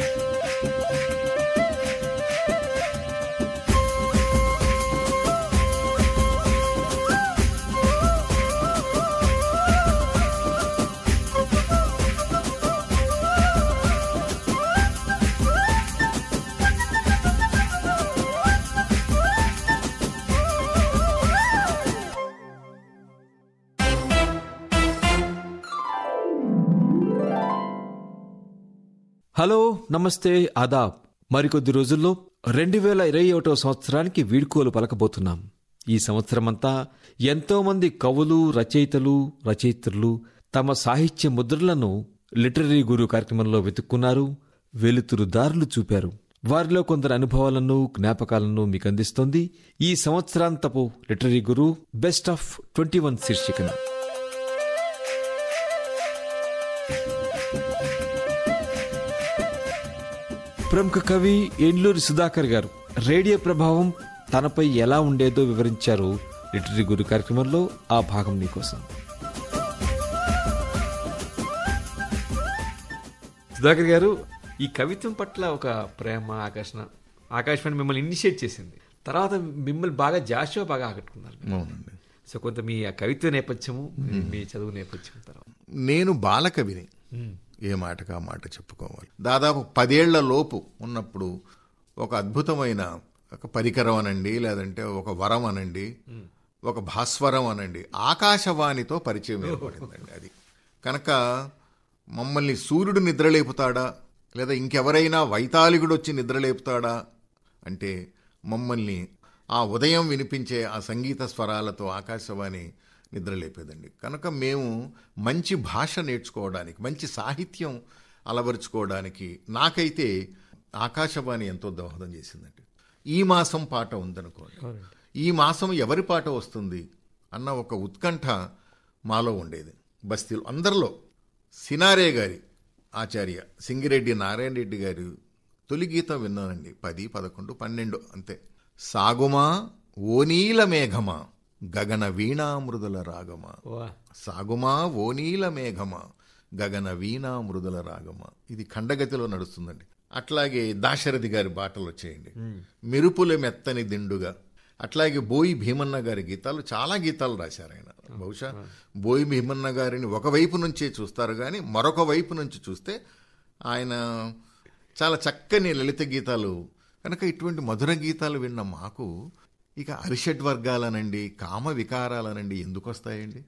Thank you. Hello నమస్తే ఆదాబ్ మరికొద్ది రోజుల్లో రెండు వేల ఇరవై ఒకటో సంవత్సరానికి వీడ్కోలు పలకబోతున్నాం ఈ సంవత్సరమంతా ఎంతోమంది కవులు రచయితలు రచయిత్రులు తమ సాహిత్య ముద్రలను లిటరీ గురు కార్యక్రమంలో వెతుక్కున్నారు వెలుతురు దారులు చూపారు వారిలో కొందరు అనుభవాలను జ్ఞాపకాలను మీకు అందిస్తోంది ఈ సంవత్సరాంతపు literary guru best of twenty one శీర్షికను ప్రముఖ కవి ఎండ్లూరి సుధాకర్ గారు రేడియో ప్రభావం తనపై ఎలా ఉండేదో వివరించారు లిటరీ గురు కార్యక్రమంలో ఆ భాగం నీకోసం సుధాకర్ గారు ఈ కవిత్వం పట్ల ఒక ప్రేమ ఆకర్షణ ఆకాశవాణి మిమ్మల్ని ఇనిషియేట్ చేసింది తర్వాత మిమ్మల్ని బాగా జాషో బాగా ఆకట్టుకున్నారు సో కొంత మీ కవిత్వ నేపథ్యము మీ చదువు నేపథ్యం తర్వాత నేను బాలకవిని ఏ మాటగా మాట చెప్పుకోవాలి దాదాపు పదేళ్ల లోపు ఉన్నప్పుడు ఒక అద్భుతమైన ఒక పరికరం అనండి లేదంటే ఒక వరం అనండి ఒక భాస్వరం అనండి ఆకాశవాణితో పరిచయం ఏర్పడిందండి అది కనుక మమ్మల్ని సూర్యుడు నిద్రలేపుతాడా లేదా ఇంకెవరైనా వైతాళికుడు వచ్చి నిద్రలేపుతాడా అంటే మమ్మల్ని ఆ ఉదయం వినిపించే ఆ సంగీత స్వరాలతో ఆకాశవాణి నిద్రలేపేదండి కనుక మేము మంచి భాష నేర్చుకోవడానికి మంచి సాహిత్యం అలవరుచుకోవడానికి నాకైతే ఆకాశవాణి ఎంతో దోహదం చేసిందండి ఈ మాసం పాట ఉందనుకోండి ఈ మాసం ఎవరి పాట వస్తుంది అన్న ఒక ఉత్కంఠ మాలో ఉండేది బస్తీలు అందరిలో సినారే గారి ఆచార్య సింగిరెడ్డి నారాయణ రెడ్డి గారు తొలి గీతం విన్నానండి పది పదకొండు పన్నెండు అంతే సాగుమా ఓనీల మేఘమా గగన వీణామృదుల రాగమ సాగుమా ఓనీల మేఘమ గగన వీణామృదుల రాగమ ఇది ఖండగతిలో నడుస్తుందండి అట్లాగే దాశరథి గారి బాటలు వచ్చేయండి మెరుపుల మెత్తని దిండుగా అట్లాగే బోయి భీమన్న గారి గీతాలు చాలా గీతాలు రాశారు ఆయన బహుశా బోయి భీమన్న గారిని ఒకవైపు నుంచే చూస్తారు కానీ మరొక వైపు నుంచి చూస్తే ఆయన చాలా చక్కని లలిత గీతాలు కనుక ఇటువంటి మధుర గీతాలు విన్న మాకు ఇక అరిషడ్ వర్గాలనండి కామ వికారాలనండి ఎందుకు వస్తాయండి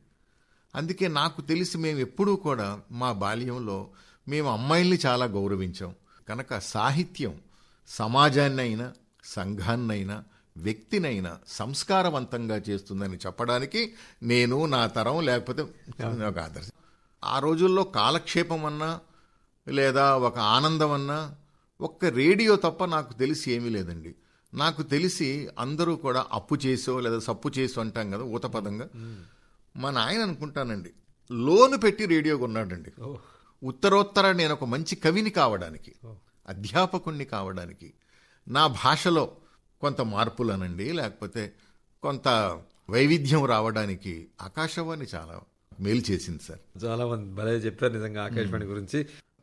అందుకే నాకు తెలిసి మేము ఎప్పుడూ కూడా మా బాల్యంలో మేము అమ్మాయిల్ని చాలా గౌరవించాం కనుక సాహిత్యం సమాజాన్నైనా సంఘాన్నైనా వ్యక్తినైనా సంస్కారవంతంగా చేస్తుందని చెప్పడానికి నేను నా తరం లేకపోతే ఒక ఆదర్శం ఆ రోజుల్లో కాలక్షేపం అన్నా లేదా ఒక ఆనందం అన్నా ఒక్క రేడియో తప్ప నాకు తెలిసి ఏమీ లేదండి నాకు తెలిసి అందరూ కూడా అప్పు చేసో లేదా సప్పు చేసో అంటాం కదా ఊతపదంగా మా నాయన అనుకుంటానండి లోను పెట్టి రేడియో కొన్నాడండి ఉత్తరోత్తర నేను ఒక మంచి కవిని కావడానికి అధ్యాపకుణ్ణి కావడానికి నా భాషలో కొంత మార్పులనండి లేకపోతే కొంత వైవిధ్యం రావడానికి ఆకాశవాణి చాలా మేలు చేసింది సార్ చాలా భలే చెప్పారు నిజంగా ఆకాశవాణి గురించి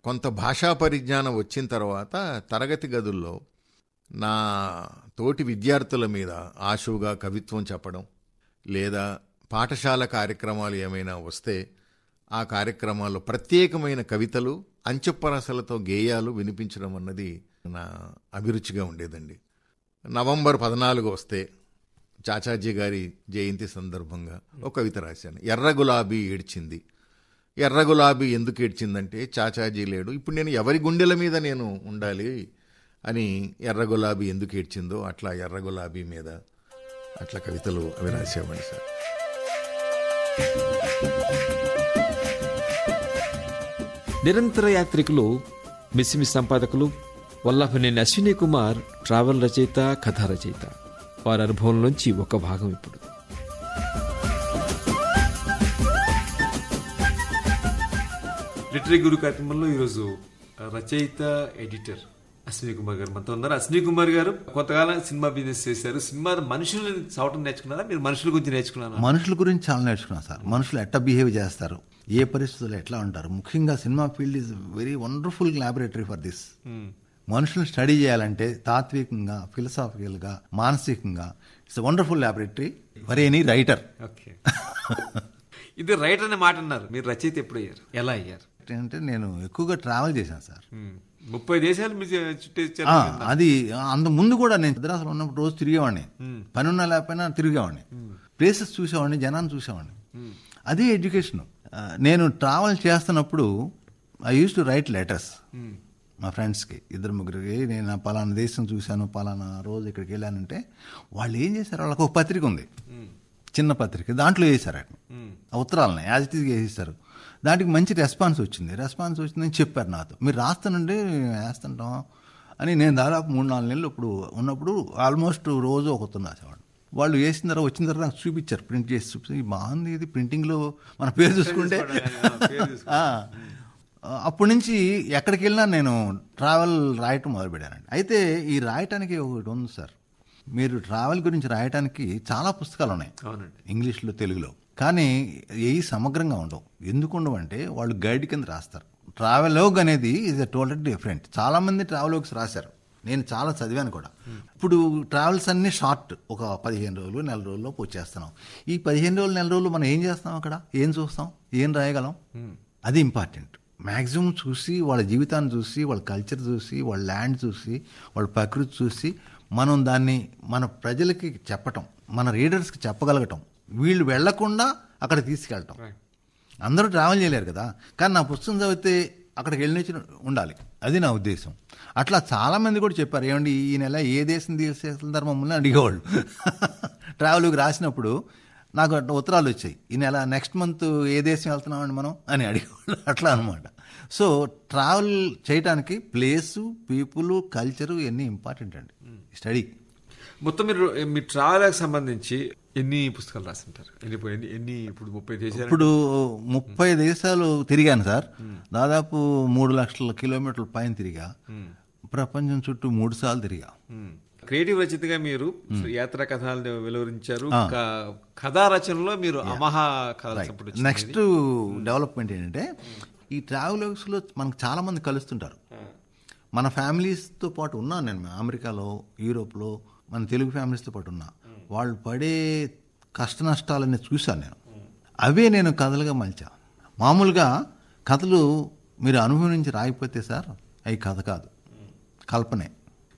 కొంత భాషా పరిజ్ఞానం వచ్చిన తర్వాత తరగతి గదుల్లో నా తోటి విద్యార్థుల మీద ఆశువుగా కవిత్వం చెప్పడం లేదా పాఠశాల కార్యక్రమాలు ఏమైనా వస్తే ఆ కార్యక్రమాల్లో ప్రత్యేకమైన కవితలు అంచెప్పరసలతో గేయాలు వినిపించడం అన్నది నా అభిరుచిగా ఉండేదండి నవంబర్ పద్నాలుగు వస్తే చాచాజీ గారి జయంతి సందర్భంగా ఒక కవిత రాశాను ఎర్ర గులాబీ ఏడ్చింది ఎర్ర గులాబీ ఎందుకు ఏడ్చిందంటే చాచాజీ లేడు ఇప్పుడు నేను ఎవరి గుండెల మీద నేను ఉండాలి అని ఎర్ర గులాబీ ఎందుకు ఏడ్చిందో అట్లా ఎర్ర గులాబీ మీద అట్లా కవితలు అవి రాసేవాడు సార్ నిరంతర యాత్రికులు మిస్సిమి సంపాదకులు వల్లభనేని అశ్విని కుమార్ ట్రావెల్ రచయిత కథా రచయిత వారి అనుభవం నుంచి ఒక భాగం ఇప్పుడు లిటరీ గురు కార్యక్రమంలో ఈరోజు రచయిత ఎడిటర్ అశ్విని కుమార్ గారు మనతో ఉన్నారు అశ్విని కుమార్ గారు కొంతకాలం సినిమా బిజినెస్ చేశారు సినిమా మనుషులు చవటం నేర్చుకున్నారా మీరు మనుషుల గురించి నేర్చుకున్నారు మనుషుల గురించి చాలా నేర్చుకున్నాను సార్ మనుషులు ఎట్లా బిహేవ్ చేస్తారు ఏ పరిస్థితుల్లో ఎట్లా ఉంటారు ముఖ్యంగా cinema field is very wonderful laboratory for this మనుషులు స్టడీ చేయాలంటే తాత్వికంగా ఫిలసాఫికల్గా మానసికంగా it's wonderful laboratory for any writer okay ఇది రైటర్ అనే మాట అన్నారు మీరు రచయిత ఎప్పుడు అయ్యారు ఎలా అయ్యారు అంటే నేను ఎక్కువగా ట్రావెల్ చేశాను సార్ hmm. ముప్పై దేశాలు అది అంత ముందు కూడా నేను మద్రాసులో ఉన్నప్పుడు రోజు తిరిగేవాడిని పనున్న లేకపోయినా తిరిగేవాడిని ప్లేసెస్ చూసేవాడిని జనాన్ని చూసేవాడిని అదే ఎడ్యుకేషన్ నేను ట్రావెల్ చేస్తున్నప్పుడు I use to write letters మా ఫ్రెండ్స్కి ఇద్దరు ముగ్గురికి నేను పలానా దేశం చూశాను పలానా రోజు ఇక్కడికి వెళ్ళానంటే వాళ్ళు ఏం చేశారు వాళ్ళకు ఒక పత్రిక ఉంది చిన్న పత్రిక దాంట్లో వేసారు ఆ ఉత్తరాలని యాజ్ ఇట్ ఈస్గా దానికి మంచి రెస్పాన్స్ వచ్చింది రెస్పాన్స్ వచ్చిందని చెప్పారు నాతో మీరు రాస్తానండి వేస్తుంటాం అని నేను దాదాపు మూడు నాలుగు నెలలు ఇప్పుడు ఉన్నప్పుడు ఆల్మోస్ట్ రోజు ఒకతను రాసేవాడు వాళ్ళు వేసిన తర్వాత వచ్చిన తర్వాత నాకు చూపించారు ప్రింట్ చేసి చూపించి బాగుంది ఇది ప్రింటింగ్లో మన పేరు చూసుకుంటే అప్పటి నుంచి ఎక్కడికి వెళ్ళినా నేను ట్రావెల్ రాయటం మొదలుపెట్టానండి అయితే ఈ రాయటానికి ఒకటి ఉంది సార్ మీరు ట్రావెల్ గురించి రాయటానికి చాలా పుస్తకాలు ఉన్నాయి ఇంగ్లీష్లో తెలుగులో కానీ ఏ సమగ్రంగా ఉండవు ఎందుకు ఉండవు అంటే వాళ్ళు గైడ్ కింద రాస్తారు ట్రావెలోగ్ అనేది ఇది టోటల్ డిఫరెంట్ చాలామంది ట్రావెలోగ్స్ రాశారు నేను చాలా చదివాను కూడా ఇప్పుడు ట్రావెల్స్ అన్నీ షార్ట్ ఒక పదిహేను రోజులు నెల రోజుల్లోపు వచ్చేస్తున్నాం ఈ పదిహేను రోజులు నెల రోజులు మనం ఏం చేస్తాం అక్కడ ఏం చూస్తాం ఏం రాయగలం hmm. అది ఇంపార్టెంట్ మ్యాక్సిమం చూసి వాళ్ళ జీవితాన్ని చూసి వాళ్ళ కల్చర్ చూసి వాళ్ళ ల్యాండ్ చూసి వాళ్ళ ప్రకృతి చూసి మనం దాన్ని మన ప్రజలకి చెప్పటం మన రీడర్స్కి చెప్పగలగటం వీళ్ళు వెళ్లకుండా అక్కడ తీసుకెళ్ళటం అందరూ ట్రావెల్ చేయలేరు కదా కానీ నా పుస్తకం చదివితే అక్కడికి వెళ్ళినచ్చి ఉండాలి అది నా ఉద్దేశం అట్లా చాలామంది కూడా చెప్పారు ఏమండి ఈ నెల ఏ దేశం తీసేస్తున్నారు మమ్మల్ని అడిగేవాళ్ళు ట్రావెల్కి రాసినప్పుడు నాకు ఉత్తరాలు వచ్చాయి ఈ నెల నెక్స్ట్ మంత్ ఏ దేశం వెళ్తున్నామండి మనం అని అడిగేవాళ్ళు అట్లా అనమాట సో ట్రావెల్ చేయడానికి ప్లేసు పీపుల్ కల్చరు ఇవన్నీ ఇంపార్టెంట్ అండి స్టడీ hmm. మొత్తం మీరు మీ ట్రావెల్కి సంబంధించి ఎన్ని పుస్తకాలు రాసింటారు ఎన్ని ఎన్ని ఇప్పుడు ముప్పై దేశాలు ఇప్పుడు ముప్పై దేశాలు తిరిగాను సార్ దాదాపు మూడు లక్షల కిలోమీటర్ల పైన తిరిగా ప్రపంచం చుట్టూ మూడు సార్లు తిరిగా క్రియేటివ్ రచితగా మీరు యాత్ర కథలను వెలువరించారు కథా రచనలో మీరు అమహా నెక్స్ట్ డెవలప్మెంట్ ఏంటంటే ఈ ట్రావెలర్స్లో మనకు చాలామంది కలుస్తుంటారు మన ఫ్యామిలీస్తో పాటు ఉన్నాను నేను అమెరికాలో యూరోప్లో మన తెలుగు ఫ్యామిలీస్తో పాటు ఉన్నా వాళ్ళు పడే కష్ట నష్టాలని చూశాను నేను అవే నేను కథలుగా మలిచా మామూలుగా కథలు మీరు అనుభవం నుంచి రాయకపోతే సార్ అవి కథ కాదు కల్పనే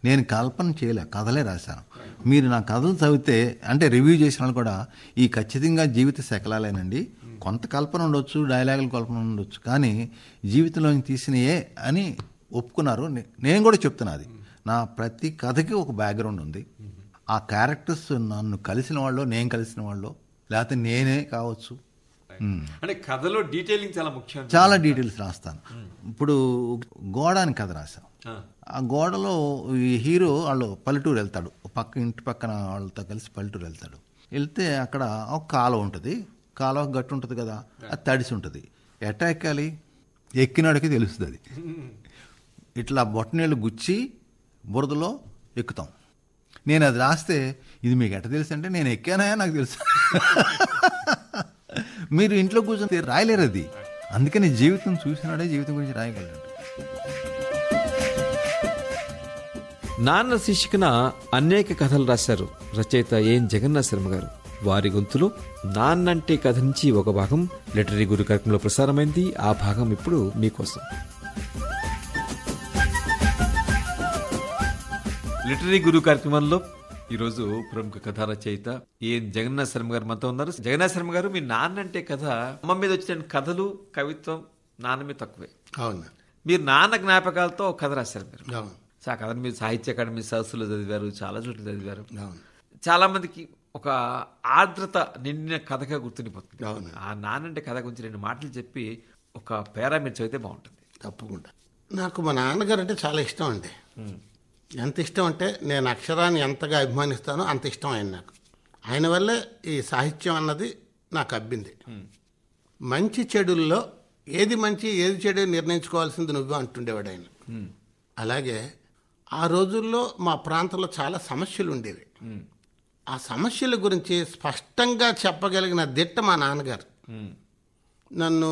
నేను కల్పన చేయలే కథలే రాశాను మీరు నా కథలు చదివితే అంటే రివ్యూ చేసిన కూడా ఈ ఖచ్చితంగా జీవిత శకలాలేనండి కొంత కల్పన ఉండొచ్చు డైలాగులు కల్పన ఉండొచ్చు కానీ జీవితంలోని తీసినయే అని ఒప్పుకున్నారు నేను కూడా చెప్తున్నా అది నా ప్రతి కథకి ఒక బ్యాక్గ్రౌండ్ ఉంది ఆ క్యారెక్టర్స్ నన్ను కలిసిన వాళ్ళు నేను కలిసిన వాళ్ళు లేకపోతే నేనే కావచ్చు hmm. అంటే కథలో డీటెయిలింగ్ చాలా ముఖ్యం చాలా డీటెయిల్స్ రాస్తాను hmm. ఇప్పుడు గోడ అని కథ రాశాను ఆ గోడలో ఈ హీరో వాళ్ళు పల్లెటూరు వెళ్తాడు పక్క ఇంటి పక్కన వాళ్ళతో కలిసి పల్లెటూరు వెళ్తాడు వెళ్తే అక్కడ ఒక కాలువ ఉంటుంది కాలువ గట్టు ఉంటుంది కదా అది తడిసి ఉంటుంది ఎట్ట ఎక్కాలి ఎక్కినాడికి తెలుస్తుంది అది hmm. ఇట్లా బొట్టనీళ్ళు గుచ్చి బురదలో ఎక్కుతాం నేను అది రాస్తే ఇది మీకు ఎట్ట తెలుసు అంటే నేను ఎక్కానా నాకు తెలుసు మీరు ఇంట్లో కూర్చొని రాయలేరు అది అందుకని జీవితం చూసినాడే జీవితం గురించి రాయగలడు నాన్న శిష్యున అనేక కథలు రాశారు రచయిత ఏం జగన్నాథ్ శర్మ గారు వారి గొంతులు నాన్నంటే కథ నుంచి ఒక భాగం లిటరీ గురు కార్యక్రమంలో ప్రసారమైంది ఆ భాగం ఇప్పుడు మీకోసం లిటరీ గురు కార్యక్రమంలో ఈరోజు ప్రముఖ కథా రచయిత ఏం జగన్నాథ శర్మ గారు మనతో ఉన్నారు జగన్నాథ శర్మ గారు మీ నాన్న అంటే కథ అమ్మ మీద వచ్చిన కథలు కవిత్వం నాన్న మీద తక్కువే అవును మీరు నాన్న జ్ఞాపకాలతో ఒక కథ రాశారు మీరు ఆ కథను మీరు సాహిత్య అకాడమీ సదస్సులో చదివారు చాలా చోట్ల చదివారు చాలా మందికి ఒక ఆర్ద్రత నిండిన కథగా గుర్తుండిపోతుంది ఆ నాన్న అంటే కథ గురించి రెండు మాటలు చెప్పి ఒక పేరా మీరు చదివితే బాగుంటుంది తప్పకుండా నాకు మా నాన్నగారు అంటే చాలా ఇష్టం అండి ఎంత ఇష్టం అంటే నేను అక్షరాన్ని ఎంతగా అభిమానిస్తానో అంత ఇష్టం ఆయన నాకు ఆయన వల్లే ఈ సాహిత్యం అన్నది నాకు అబ్బింది మంచి చెడుల్లో ఏది మంచి ఏది చెడు నిర్ణయించుకోవాల్సింది నువ్వు అంటుండేవాడు ఆయన అలాగే ఆ రోజుల్లో మా ప్రాంతంలో చాలా సమస్యలు ఉండేవి ఆ సమస్యల గురించి స్పష్టంగా చెప్పగలిగిన దిట్ట మా నాన్నగారు నన్ను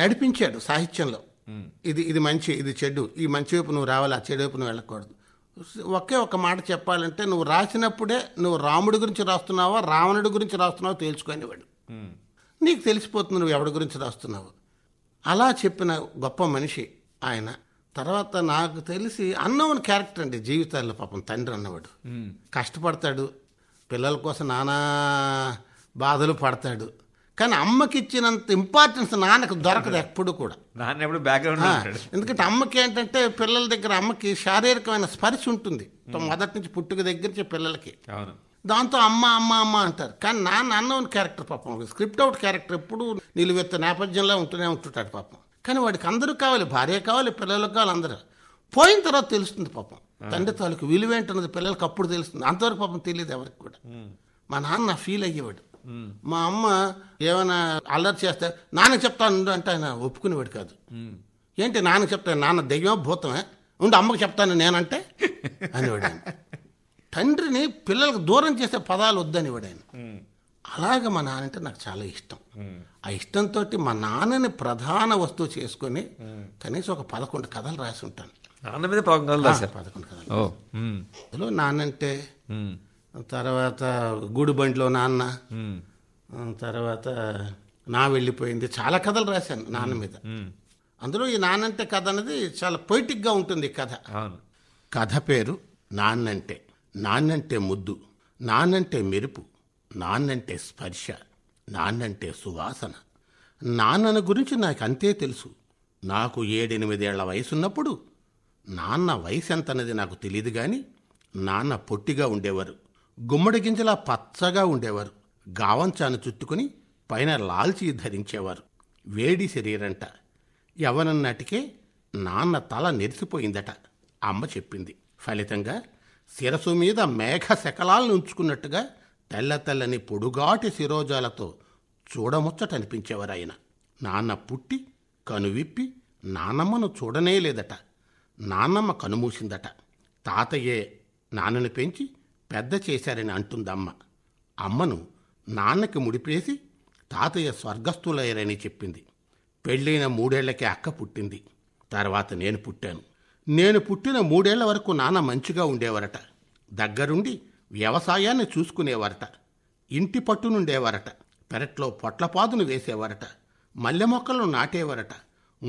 నడిపించాడు సాహిత్యంలో ఇది ఇది మంచి ఇది చెడు ఈ మంచి వైపు నువ్వు రావాలి ఆ చెడు వైపు నువ్వు వెళ్ళకూడదు ఒకే ఒక మాట చెప్పాలంటే నువ్వు రాసినప్పుడే నువ్వు రాముడి గురించి రాస్తున్నావా రావణుడి గురించి రాస్తున్నావో తేల్చుకునేవాడు నీకు తెలిసిపోతుంది నువ్వు ఎవడి గురించి రాస్తున్నావు అలా చెప్పిన గొప్ప మనిషి ఆయన తర్వాత నాకు తెలిసి అన్నవన్ క్యారెక్టర్ అండి జీవితాల్లో పాపం తండ్రి అన్నవాడు కష్టపడతాడు పిల్లల కోసం నానా బాధలు పడతాడు కానీ అమ్మకి ఇచ్చినంత ఇంపార్టెన్స్ నాన్నకు దొరకదు ఎప్పుడు కూడా నాన్న ఎప్పుడు బ్యాక్గ్రౌండ్ ఎందుకంటే అమ్మకి ఏంటంటే పిల్లల దగ్గర అమ్మకి శారీరకమైన స్పర్శ ఉంటుంది మొదటి నుంచి పుట్టుక దగ్గర నుంచి పిల్లలకి దాంతో అమ్మ అమ్మ అమ్మ అంటారు కానీ నాన్న అన్నోన్ క్యారెక్టర్ పాపం స్క్రిప్ట్ అవుట్ క్యారెక్టర్ ఎప్పుడు నిలువెత్త నేపథ్యంలో ఉంటూనే ఉంటుంటాడు పాపం కానీ వాడికి అందరూ కావాలి భార్య కావాలి పిల్లలకు కావాలి అందరూ పోయిన తర్వాత తెలుస్తుంది పాపం తండ్రి తాలూకు విలువేంటన్నది పిల్లలకి అప్పుడు తెలుస్తుంది అంతవరకు పాపం తెలియదు ఎవరికి కూడా మా నాన్న ఫీల్ అయ్యేవాడు మా అమ్మ ఏమైనా అల్లరి చేస్తే నాన్న చెప్తాను అంటే ఆయన ఒప్పుకునేవాడు కాదు ఏంటి నాన్న చెప్తాను నాన్న దెయ్యం భూతమే ఉండి అమ్మకు చెప్తాను నేనంటే అనేవాడు ఆయన తండ్రిని పిల్లలకు దూరం చేసే పదాలు వద్దనేవాడు ఆయన అలాగే మా అంటే నాకు చాలా ఇష్టం ఆ ఇష్టంతో మా నాన్నని ప్రధాన వస్తువు చేసుకొని కనీసం ఒక పదకొండు కథలు రాసి ఉంటాను నాన్న మీద పదకొండు పదకొండు కథలు నాన్నంటే తర్వాత గూడు బండిలో నాన్న తర్వాత నా వెళ్ళిపోయింది చాలా కథలు రాశాను నాన్న మీద అందులో ఈ నాన్నంటే కథ అనేది చాలా పొయిటిక్గా ఉంటుంది కథ కథ పేరు నాన్నంటే నాన్నంటే ముద్దు నాన్నంటే మెరుపు నాన్నంటే స్పర్శ నాన్నంటే సువాసన నాన్నన గురించి నాకు అంతే తెలుసు నాకు ఏడెనిమిదేళ్ల వయసున్నప్పుడు నాన్న వయసు ఎంత ఎంతన్నది నాకు తెలియదు కానీ నాన్న పొట్టిగా ఉండేవారు గుమ్మడి గింజలా పచ్చగా ఉండేవారు గావంచాను చుట్టుకుని పైన లాల్చి ధరించేవారు వేడి శరీరంట ఎవనన్నటికే నాన్న తల నెరిసిపోయిందట అమ్మ చెప్పింది ఫలితంగా శిరసు మీద మేఘ శకలాలను ఉంచుకున్నట్టుగా తెల్ల తెల్లని పొడుగాటి శిరోజాలతో చూడముచ్చట అనిపించేవారు ఆయన నాన్న పుట్టి కనువిప్పి నానమ్మను చూడనే లేదట నానమ్మ కనుమూసిందట తాతయ్యే నాన్నను పెంచి పెద్ద చేశారని అంటుందమ్మ అమ్మను నాన్నకి ముడిపేసి తాతయ్య స్వర్గస్థులయ్యారని చెప్పింది పెళ్ళైన మూడేళ్లకే అక్క పుట్టింది తర్వాత నేను పుట్టాను నేను పుట్టిన మూడేళ్ల వరకు నాన్న మంచిగా ఉండేవారట దగ్గరుండి వ్యవసాయాన్ని చూసుకునేవారట ఇంటి పట్టునుండేవారట పెరట్లో పొట్లపాదును వేసేవారట మల్లె మొక్కలను నాటేవారట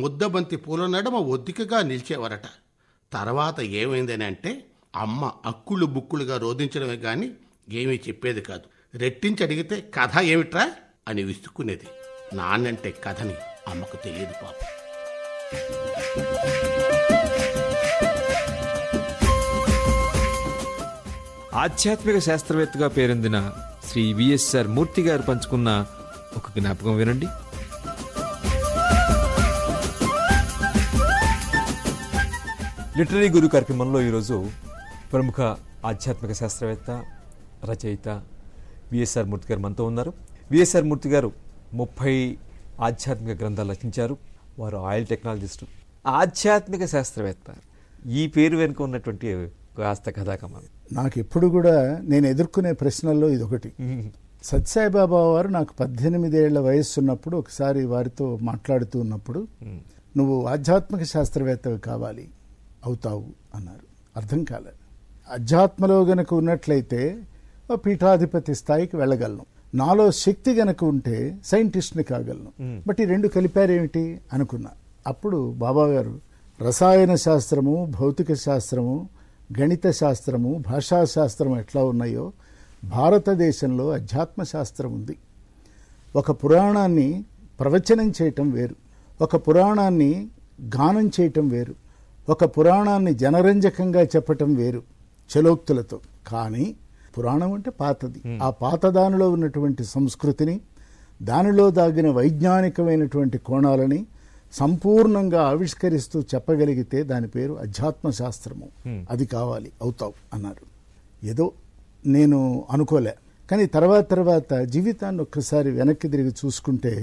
ముద్దబంతి పూల నడుమ ఒద్దికగా నిలిచేవారట తర్వాత ఏమైందని అంటే అమ్మ అక్కులు బుక్కులుగా రోధించడమే కానీ ఏమీ చెప్పేది కాదు రెట్టించి అడిగితే కథ ఏమిట్రా అని విసుక్కునేది నాన్నంటే కథని అమ్మకు తెలియదు పాప ఆధ్యాత్మిక శాస్త్రవేత్తగా పేరొందిన శ్రీ విఎస్ఆర్ మూర్తి గారు పంచుకున్న ఒక జ్ఞాపకం వినండి లిటరీ గురు కార్యక్రమంలో ఈరోజు ప్రముఖ ఆధ్యాత్మిక శాస్త్రవేత్త రచయిత విఎస్ఆర్ మూర్తి గారు మనతో ఉన్నారు విఎస్ఆర్ మూర్తి గారు ముప్పై ఆధ్యాత్మిక గ్రంథాలు రచించారు వారు ఆయిల్ టెక్నాలజిస్టు ఆధ్యాత్మిక శాస్త్రవేత్త ఈ పేరు వెనుక ఉన్నటువంటి కాస్త కథాకమం నాకు ఎప్పుడు కూడా నేను ఎదుర్కొనే ప్రశ్నల్లో ఇదొకటి సత్యసాయిబాబా వారు నాకు పద్దెనిమిదేళ్ల వయస్సు ఉన్నప్పుడు ఒకసారి వారితో మాట్లాడుతూ ఉన్నప్పుడు నువ్వు ఆధ్యాత్మిక శాస్త్రవేత్తవి కావాలి అవుతావు అన్నారు అర్థం కాలేదు అధ్యాత్మలో గనక ఉన్నట్లయితే పీఠాధిపతి స్థాయికి వెళ్ళగలను నాలో శక్తి గనక ఉంటే సైంటిస్ట్ని కాగలను బట్ ఈ రెండు కలిపారేమిటి అనుకున్నా అప్పుడు బాబా గారు రసాయన శాస్త్రము భౌతిక శాస్త్రము గణిత శాస్త్రము భాషాశాస్త్రం ఎట్లా ఉన్నాయో భారతదేశంలో అధ్యాత్మ శాస్త్రం ఉంది ఒక పురాణాన్ని ప్రవచనం చేయటం వేరు ఒక పురాణాన్ని గానం చేయటం వేరు ఒక పురాణాన్ని జనరంజకంగా చెప్పటం వేరు చలోక్తులతో కానీ పురాణం అంటే పాతది ఆ పాత దానిలో ఉన్నటువంటి సంస్కృతిని దానిలో దాగిన వైజ్ఞానికమైనటువంటి కోణాలని సంపూర్ణంగా ఆవిష్కరిస్తూ చెప్పగలిగితే దాని పేరు అధ్యాత్మ శాస్త్రము అది కావాలి అవుతావు అన్నారు ఏదో నేను అనుకోలే కానీ తర్వాత తర్వాత జీవితాన్ని ఒక్కసారి వెనక్కి తిరిగి చూసుకుంటే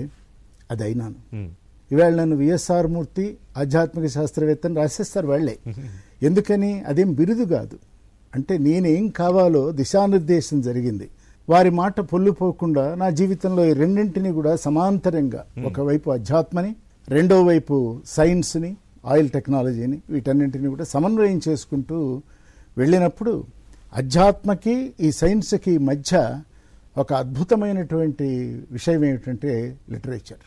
అది అయినాను ఇవాళ నన్ను విఎస్ఆర్ మూర్తి ఆధ్యాత్మిక శాస్త్రవేత్తను రాసేస్తారు వాళ్లే ఎందుకని అదేం బిరుదు కాదు అంటే నేనేం కావాలో దిశానిర్దేశం జరిగింది వారి మాట పొల్లుపోకుండా నా జీవితంలో ఈ రెండింటినీ కూడా సమాంతరంగా ఒకవైపు అధ్యాత్మని రెండో వైపు సైన్స్ని ఆయిల్ టెక్నాలజీని వీటన్నింటినీ కూడా సమన్వయం చేసుకుంటూ వెళ్ళినప్పుడు అధ్యాత్మకి ఈ సైన్స్కి మధ్య ఒక అద్భుతమైనటువంటి విషయం ఏమిటంటే లిటరేచర్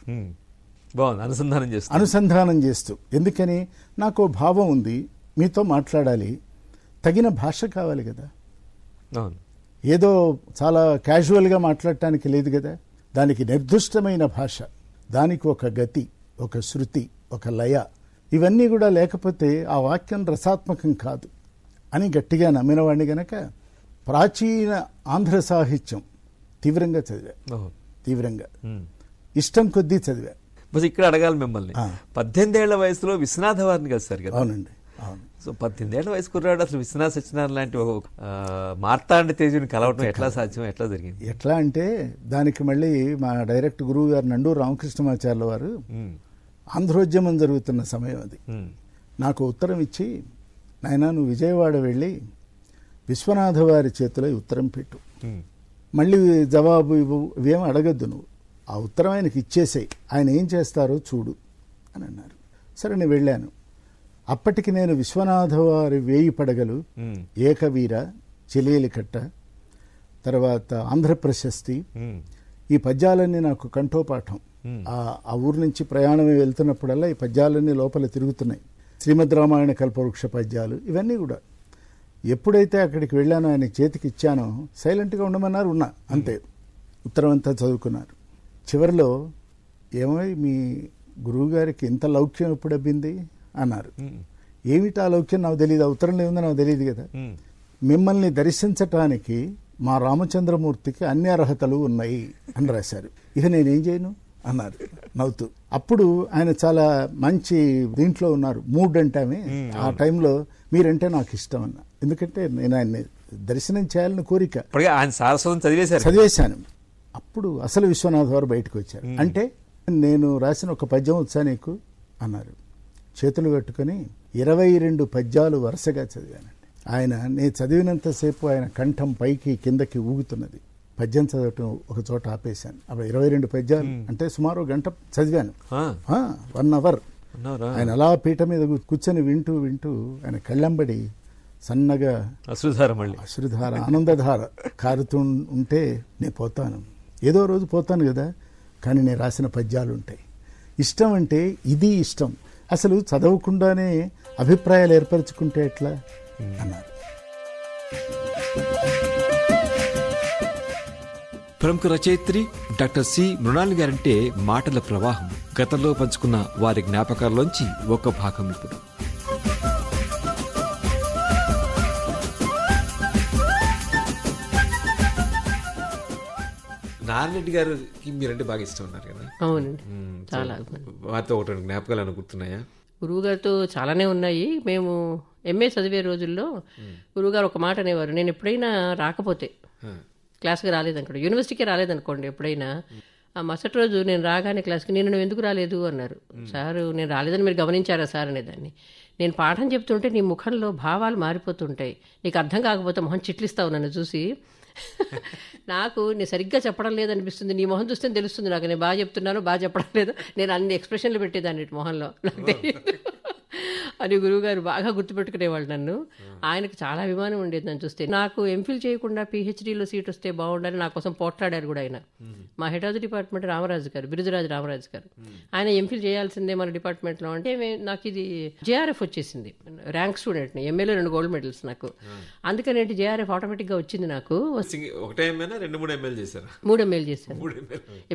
అనుసంధానం చేస్తూ అనుసంధానం చేస్తూ ఎందుకని నాకు భావం ఉంది మీతో మాట్లాడాలి తగిన భాష కావాలి కదా ఏదో చాలా క్యాజువల్గా మాట్లాడటానికి లేదు కదా దానికి నిర్దిష్టమైన భాష దానికి ఒక గతి ఒక శృతి ఒక లయ ఇవన్నీ కూడా లేకపోతే ఆ వాక్యం రసాత్మకం కాదు అని గట్టిగా వాడిని గనక ప్రాచీన ఆంధ్ర సాహిత్యం తీవ్రంగా చదివా తీవ్రంగా ఇష్టం కొద్దీ చదివా ఇక్కడ అడగాలి మిమ్మల్ని ఏళ్ల వయసులో విశ్వనాథ వారిని కలిసారు అవునండి అవును సో పద్దెనిమిదేళ్ల వయసు కుర్రాడు అసలు విశ్వనాథ్ సత్యనారాయణ లాంటి ఒక మార్తాండ తేజుని కలవటం ఎట్లా సాధ్యం ఎట్లా జరిగింది ఎట్లా అంటే దానికి మళ్ళీ మా డైరెక్ట్ గురువు గారు నండూరు రామకృష్ణమాచార్యుల వారు ఆంధ్రోద్యమం జరుగుతున్న సమయం అది నాకు ఉత్తరం ఇచ్చి నాయన నువ్వు విజయవాడ వెళ్ళి విశ్వనాథ వారి చేతిలో ఉత్తరం పెట్టు మళ్ళీ జవాబు ఇవ్వు ఇవేం అడగద్దు నువ్వు ఆ ఉత్తరం ఆయనకి ఇచ్చేసాయి ఆయన ఏం చేస్తారో చూడు అని అన్నారు సరే నేను వెళ్ళాను అప్పటికి నేను విశ్వనాథవారి వేయి పడగలు ఏకవీర చెలేలికట్ట తర్వాత ఆంధ్ర ప్రశస్తి ఈ పద్యాలన్నీ నాకు కంఠోపాఠం ఆ ఊరు నుంచి ప్రయాణం వెళ్తున్నప్పుడల్లా ఈ పద్యాలన్నీ లోపల తిరుగుతున్నాయి శ్రీమద్ రామాయణ కల్పవృక్ష పద్యాలు ఇవన్నీ కూడా ఎప్పుడైతే అక్కడికి వెళ్ళానో ఆయన చేతికి ఇచ్చానో సైలెంట్గా ఉండమన్నారు ఉన్నా అంతే ఉత్తరం అంతా చదువుకున్నారు చివరిలో ఏమై మీ గురువుగారికి ఇంత లౌక్యం ఎప్పుడు అన్నారు ఏమిటి ఆలోచన నాకు తెలియదు ఉత్తరం లేదు నాకు తెలియదు కదా మిమ్మల్ని దర్శించటానికి మా రామచంద్రమూర్తికి అన్ని అర్హతలు ఉన్నాయి అని రాశారు ఇక నేనేం చేయను అన్నారు నవ్వుతూ అప్పుడు ఆయన చాలా మంచి దీంట్లో ఉన్నారు మూడ్ అంటే ఆ టైంలో మీరంటే నాకు ఇష్టం అన్న ఎందుకంటే నేను ఆయన్ని దర్శనం చేయాలని కోరిక ఆయన చదివేశాను అప్పుడు అసలు విశ్వనాథ్ వారు బయటకు వచ్చారు అంటే నేను రాసిన ఒక పద్యం వచ్చా నీకు అన్నారు చేతులు కట్టుకొని ఇరవై రెండు పద్యాలు వరుసగా చదివానండి ఆయన నేను చదివినంతసేపు ఆయన కంఠం పైకి కిందకి ఊగుతున్నది పద్యం చదవటం ఒక చోట ఆపేశాను అప్పుడు ఇరవై రెండు పద్యాలు అంటే సుమారు గంట చదివాను వన్ అవర్ ఆయన అలా పీట మీద కూర్చొని వింటూ వింటూ ఆయన కళ్ళంబడి సన్నగా అశ్రుధార అశ్రుధార ఆనందధార కారుతూ ఉంటే నేను పోతాను ఏదో రోజు పోతాను కదా కానీ నేను రాసిన పద్యాలు ఉంటాయి ఇష్టం అంటే ఇది ఇష్టం అసలు చదవకుండానే అభిప్రాయాలు ఏర్పరచుకుంటే ఎట్లా అన్నారు ప్రముఖ రచయిత్రి డాక్టర్ సి మృణాలి గారంటే మాటల ప్రవాహం గతంలో పంచుకున్న వారి జ్ఞాపకాల్లోంచి ఒక భాగం ఇప్పుడు రెడ్డి గారికి మీరంటే బాగా ఇష్టం ఉన్నారు కదా అవునండి చాలా వారితో ఒకటి జ్ఞాపకాలు అనుకుంటున్నాయా గురువుగారితో చాలానే ఉన్నాయి మేము ఎంఏ చదివే రోజుల్లో గురువుగారు ఒక మాట అనేవారు నేను ఎప్పుడైనా రాకపోతే క్లాస్కి రాలేదనుకోండి యూనివర్సిటీకి రాలేదనుకోండి ఎప్పుడైనా ఆ మసటి రోజు నేను రాగానే క్లాస్కి నేను ఎందుకు రాలేదు అన్నారు సారు నేను రాలేదని మీరు గమనించారా సార్ అనేదాన్ని నేను పాఠం చెప్తుంటే నీ ముఖంలో భావాలు మారిపోతుంటాయి నీకు అర్థం కాకపోతే మొహం చిట్లిస్తావు నన్ను చూసి నాకు నేను సరిగ్గా చెప్పడం లేదనిపిస్తుంది నీ మొహం చూస్తే తెలుస్తుంది నాకు నేను బాగా చెప్తున్నాను బాగా చెప్పడం లేదు నేను అన్ని ఎక్స్ప్రెషన్లు పెట్టేదాన్ని మొహంలో నాకు తెలియదు అని గురువుగారు బాగా గుర్తుపెట్టుకునేవాళ్ళు నన్ను ఆయనకు చాలా అభిమానం ఉండేది నన్ను చూస్తే నాకు ఎంఫిల్ చేయకుండా పిహెచ్డిలో సీట్ వస్తే బాగుండాలని నా కోసం పోట్లాడారు కూడా ఆయన మా head of the department Ramaraju garu Birujaraju Ramaraju గారు ఆయన ఎంఫిల్ చేయాల్సిందే మన డిపార్ట్మెంట్లో అంటే నాకు ఇది జేఆర్ఎఫ్ వచ్చేసింది ర్యాంక్ స్టూడెంట్ని ఎమ్మెల్యే రెండు గోల్డ్ మెడల్స్ నాకు అందుకని ఏంటి జేఆర్ఎఫ్ ఆటోమేటిక్గా వచ్చింది నాకు ఒకటే రెండు మూడు ఎమ్మెల్యే చేశారు మూడు ఎమ్మెల్యే చేశాను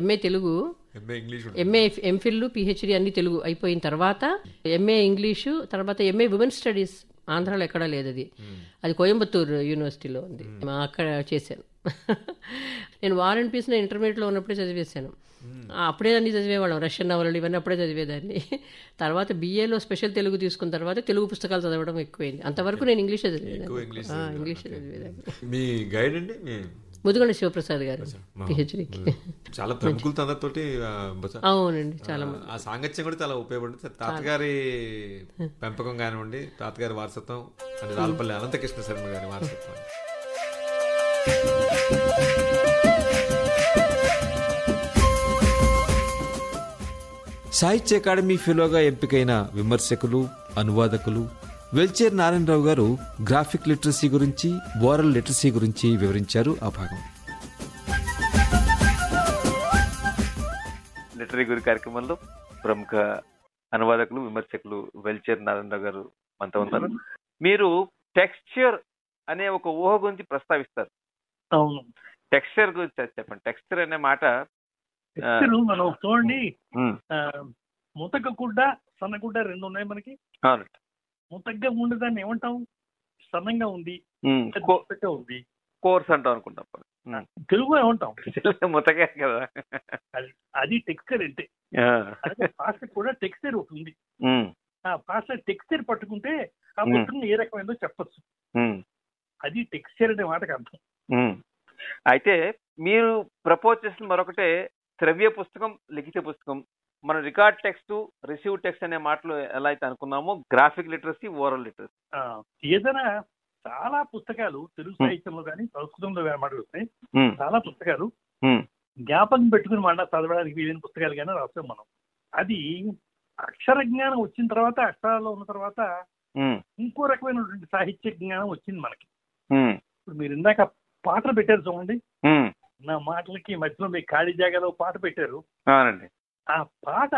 MA Telugu MA English MA MPhil PhD అన్ని తెలుగు అయిపోయిన తర్వాత ఎంఏ ఇంగ్లీషు తర్వాత ఎంఏ ఉమెన్ స్టడీస్ ఆంధ్రాలో ఎక్కడా లేదు అది hmm. అది కోయంబత్తూరు యూనివర్సిటీలో ఉంది hmm. అక్కడ చేశాను నేను వార్ అండ్ పీస్ నేను ఇంటర్మీడియట్లో ఉన్నప్పుడే చదివేశాను hmm. అప్పుడే అన్ని చదివేవాళ్ళం రష్యన్ నవలలు ఇవన్నీ అప్పుడే చదివేదాన్ని తర్వాత బీఏలో స్పెషల్ తెలుగు తీసుకున్న తర్వాత తెలుగు పుస్తకాలు చదవడం ఎక్కువైంది అంతవరకు నేను ఇంగ్లీష్ చదివేదాన్ని ఇంగ్లీష్ చదివేదాన్ని మీ గైడ్ అండి ముదుగొండ శివప్రసాద్ గారు పిహెచ్డికి చాలా ప్రముఖులు అందరితోటి అవునండి చాలా ఆ సాంగత్యం కూడా చాలా ఉపయోగపడుతుంది తాతగారి పెంపకం కానివ్వండి తాతగారి వారసత్వం అది రాలపల్లి అనంతకృష్ణ శర్మ గారి వారసత్వం సాహిత్య అకాడమీ ఫెలోగా ఎంపికైన విమర్శకులు అనువాదకులు వెల్చేర్ నారాయణరావు గారు గ్రాఫిక్ లిటరసీ గురించి ఓరల్ లిటరసీ గురించి వివరించారు ఆ భాగం లిటరీ గురి కార్యక్రమంలో ప్రముఖ అనువాదకులు విమర్శకులు వెల్చేర్ నారాయణరావు గారు మనతో ఉన్నారు మీరు టెక్స్చర్ అనే ఒక ఊహ గురించి ప్రస్తావిస్తారు అవును టెక్స్చర్ గురించి చెప్పండి టెక్స్చర్ అనే మాట మనం చూడండి ముతక గుడ్డ సన్నగుడ్డ రెండు ఉన్నాయి మనకి అవునండి ముతగ్గా ఉండేదాన్ని ఏమంటాం సన్నంగా ఉంది ఉంది కోర్స్ అంటాం అనుకుంటాం తెలుగు ఏమంటాం ముతగా కదా అది టెక్స్చర్ అంటే పాస్టర్ కూడా టెక్స్చర్ ఒకటి ఉంది ఆ పాస్టర్ టెక్స్చర్ పట్టుకుంటే ఆ ముట్టును ఏ రకమైందో చెప్పచ్చు అది టెక్స్చర్ అనే మాటకు అర్థం అయితే మీరు ప్రపోజ్ చేసిన మరొకటే శ్రవ్య పుస్తకం లిఖిత పుస్తకం మనం రికార్డ్ టెక్స్ట్ రిసీవ్ టెక్స్ట్ అనే మాటలు ఎలా అయితే అనుకున్నామో గ్రాఫిక్ లిటరసీ ఓరల్ లిటరసీ ఏదైనా చాలా పుస్తకాలు తెలుగు సాహిత్యంలో కానీ సంస్కృతంలో మాట్లాడుతాయి చాలా పుస్తకాలు జ్ఞాపకం పెట్టుకుని మాట చదవడానికి వీలైన పుస్తకాలు కానీ రాస్తాం మనం అది అక్షర జ్ఞానం వచ్చిన తర్వాత అక్షరాల్లో ఉన్న తర్వాత ఇంకో రకమైనటువంటి సాహిత్య జ్ఞానం వచ్చింది మనకి ఇప్పుడు మీరు ఇందాక పాటలు పెట్టారు చూడండి నా మాటలకి మధ్యలో మీ ఖాళీ జాగాలో పాట పెట్టారు ఆ పాట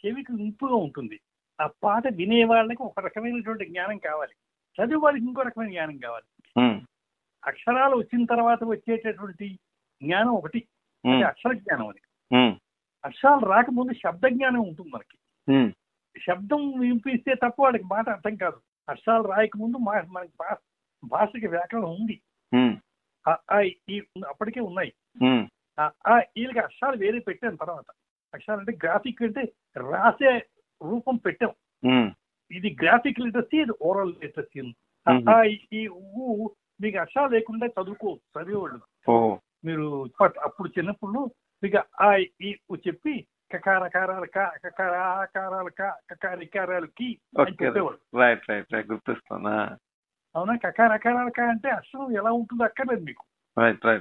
చెవికి ఇంపుగా ఉంటుంది ఆ పాట వినే వాళ్ళకి ఒక రకమైనటువంటి జ్ఞానం కావాలి చదివే వాళ్ళకి ఇంకో రకమైన జ్ఞానం కావాలి అక్షరాలు వచ్చిన తర్వాత వచ్చేటటువంటి జ్ఞానం ఒకటి అక్షర జ్ఞానం అని అక్షరాలు రాకముందు శబ్ద జ్ఞానం ఉంటుంది మనకి శబ్దం వినిపిస్తే తప్ప వాళ్ళకి మాట అర్థం కాదు అక్షరాలు రాయకముందు మా మనకి భాషకి వ్యాకరణం ఉంది అప్పటికే ఉన్నాయి వీళ్ళకి అక్షరాలు వేరే పెట్టాను తర్వాత అక్షరాలంటే అంటే గ్రాఫిక్ అంటే రాసే రూపం పెట్టాం ఇది గ్రాఫిక్ లిటరసీ ఇది ఓరల్ లిటరసీ ఈ ఊ మీకు అక్షరాలు లేకుండా చదువుకో చదివేవాళ్ళు మీరు అప్పుడు చిన్నప్పుడు మీకు ఆ ఈ చెప్పి కకార కారాలు కకారికారాలు కి అని అవునా కకారకారాలు కా అంటే అక్షరం ఎలా ఉంటుందో అక్కర్లేదు మీకు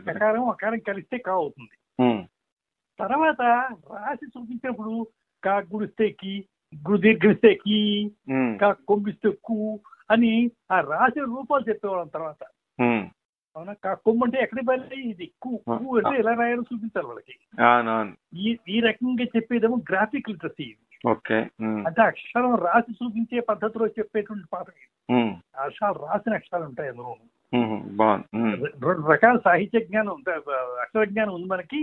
కకారం అకారం కలిస్తే కా అవుతుంది తర్వాత రాసి చూపించినప్పుడు కా గుడిస్తే కి కి కా కొంగిస్తే కు అని ఆ రాసే రూపాలు చెప్పేవాళ్ళం తర్వాత అవునా కా కొమ్మ అంటే ఎక్కడ బయలు ఇది కు అంటే ఎలా రాయాలో చూపించాలి వాళ్ళకి ఈ రకంగా చెప్పేదేమో గ్రాఫిక్ లిటరసీ ఇది ఓకే అంటే అక్షరం రాసి చూపించే పద్ధతిలో చెప్పేటువంటి పాఠం ఇది అక్షరాలు రాసిన అక్షరాలు ఉంటాయి అందులో రెండు రకాల సాహిత్య జ్ఞానం అక్షర జ్ఞానం ఉంది మనకి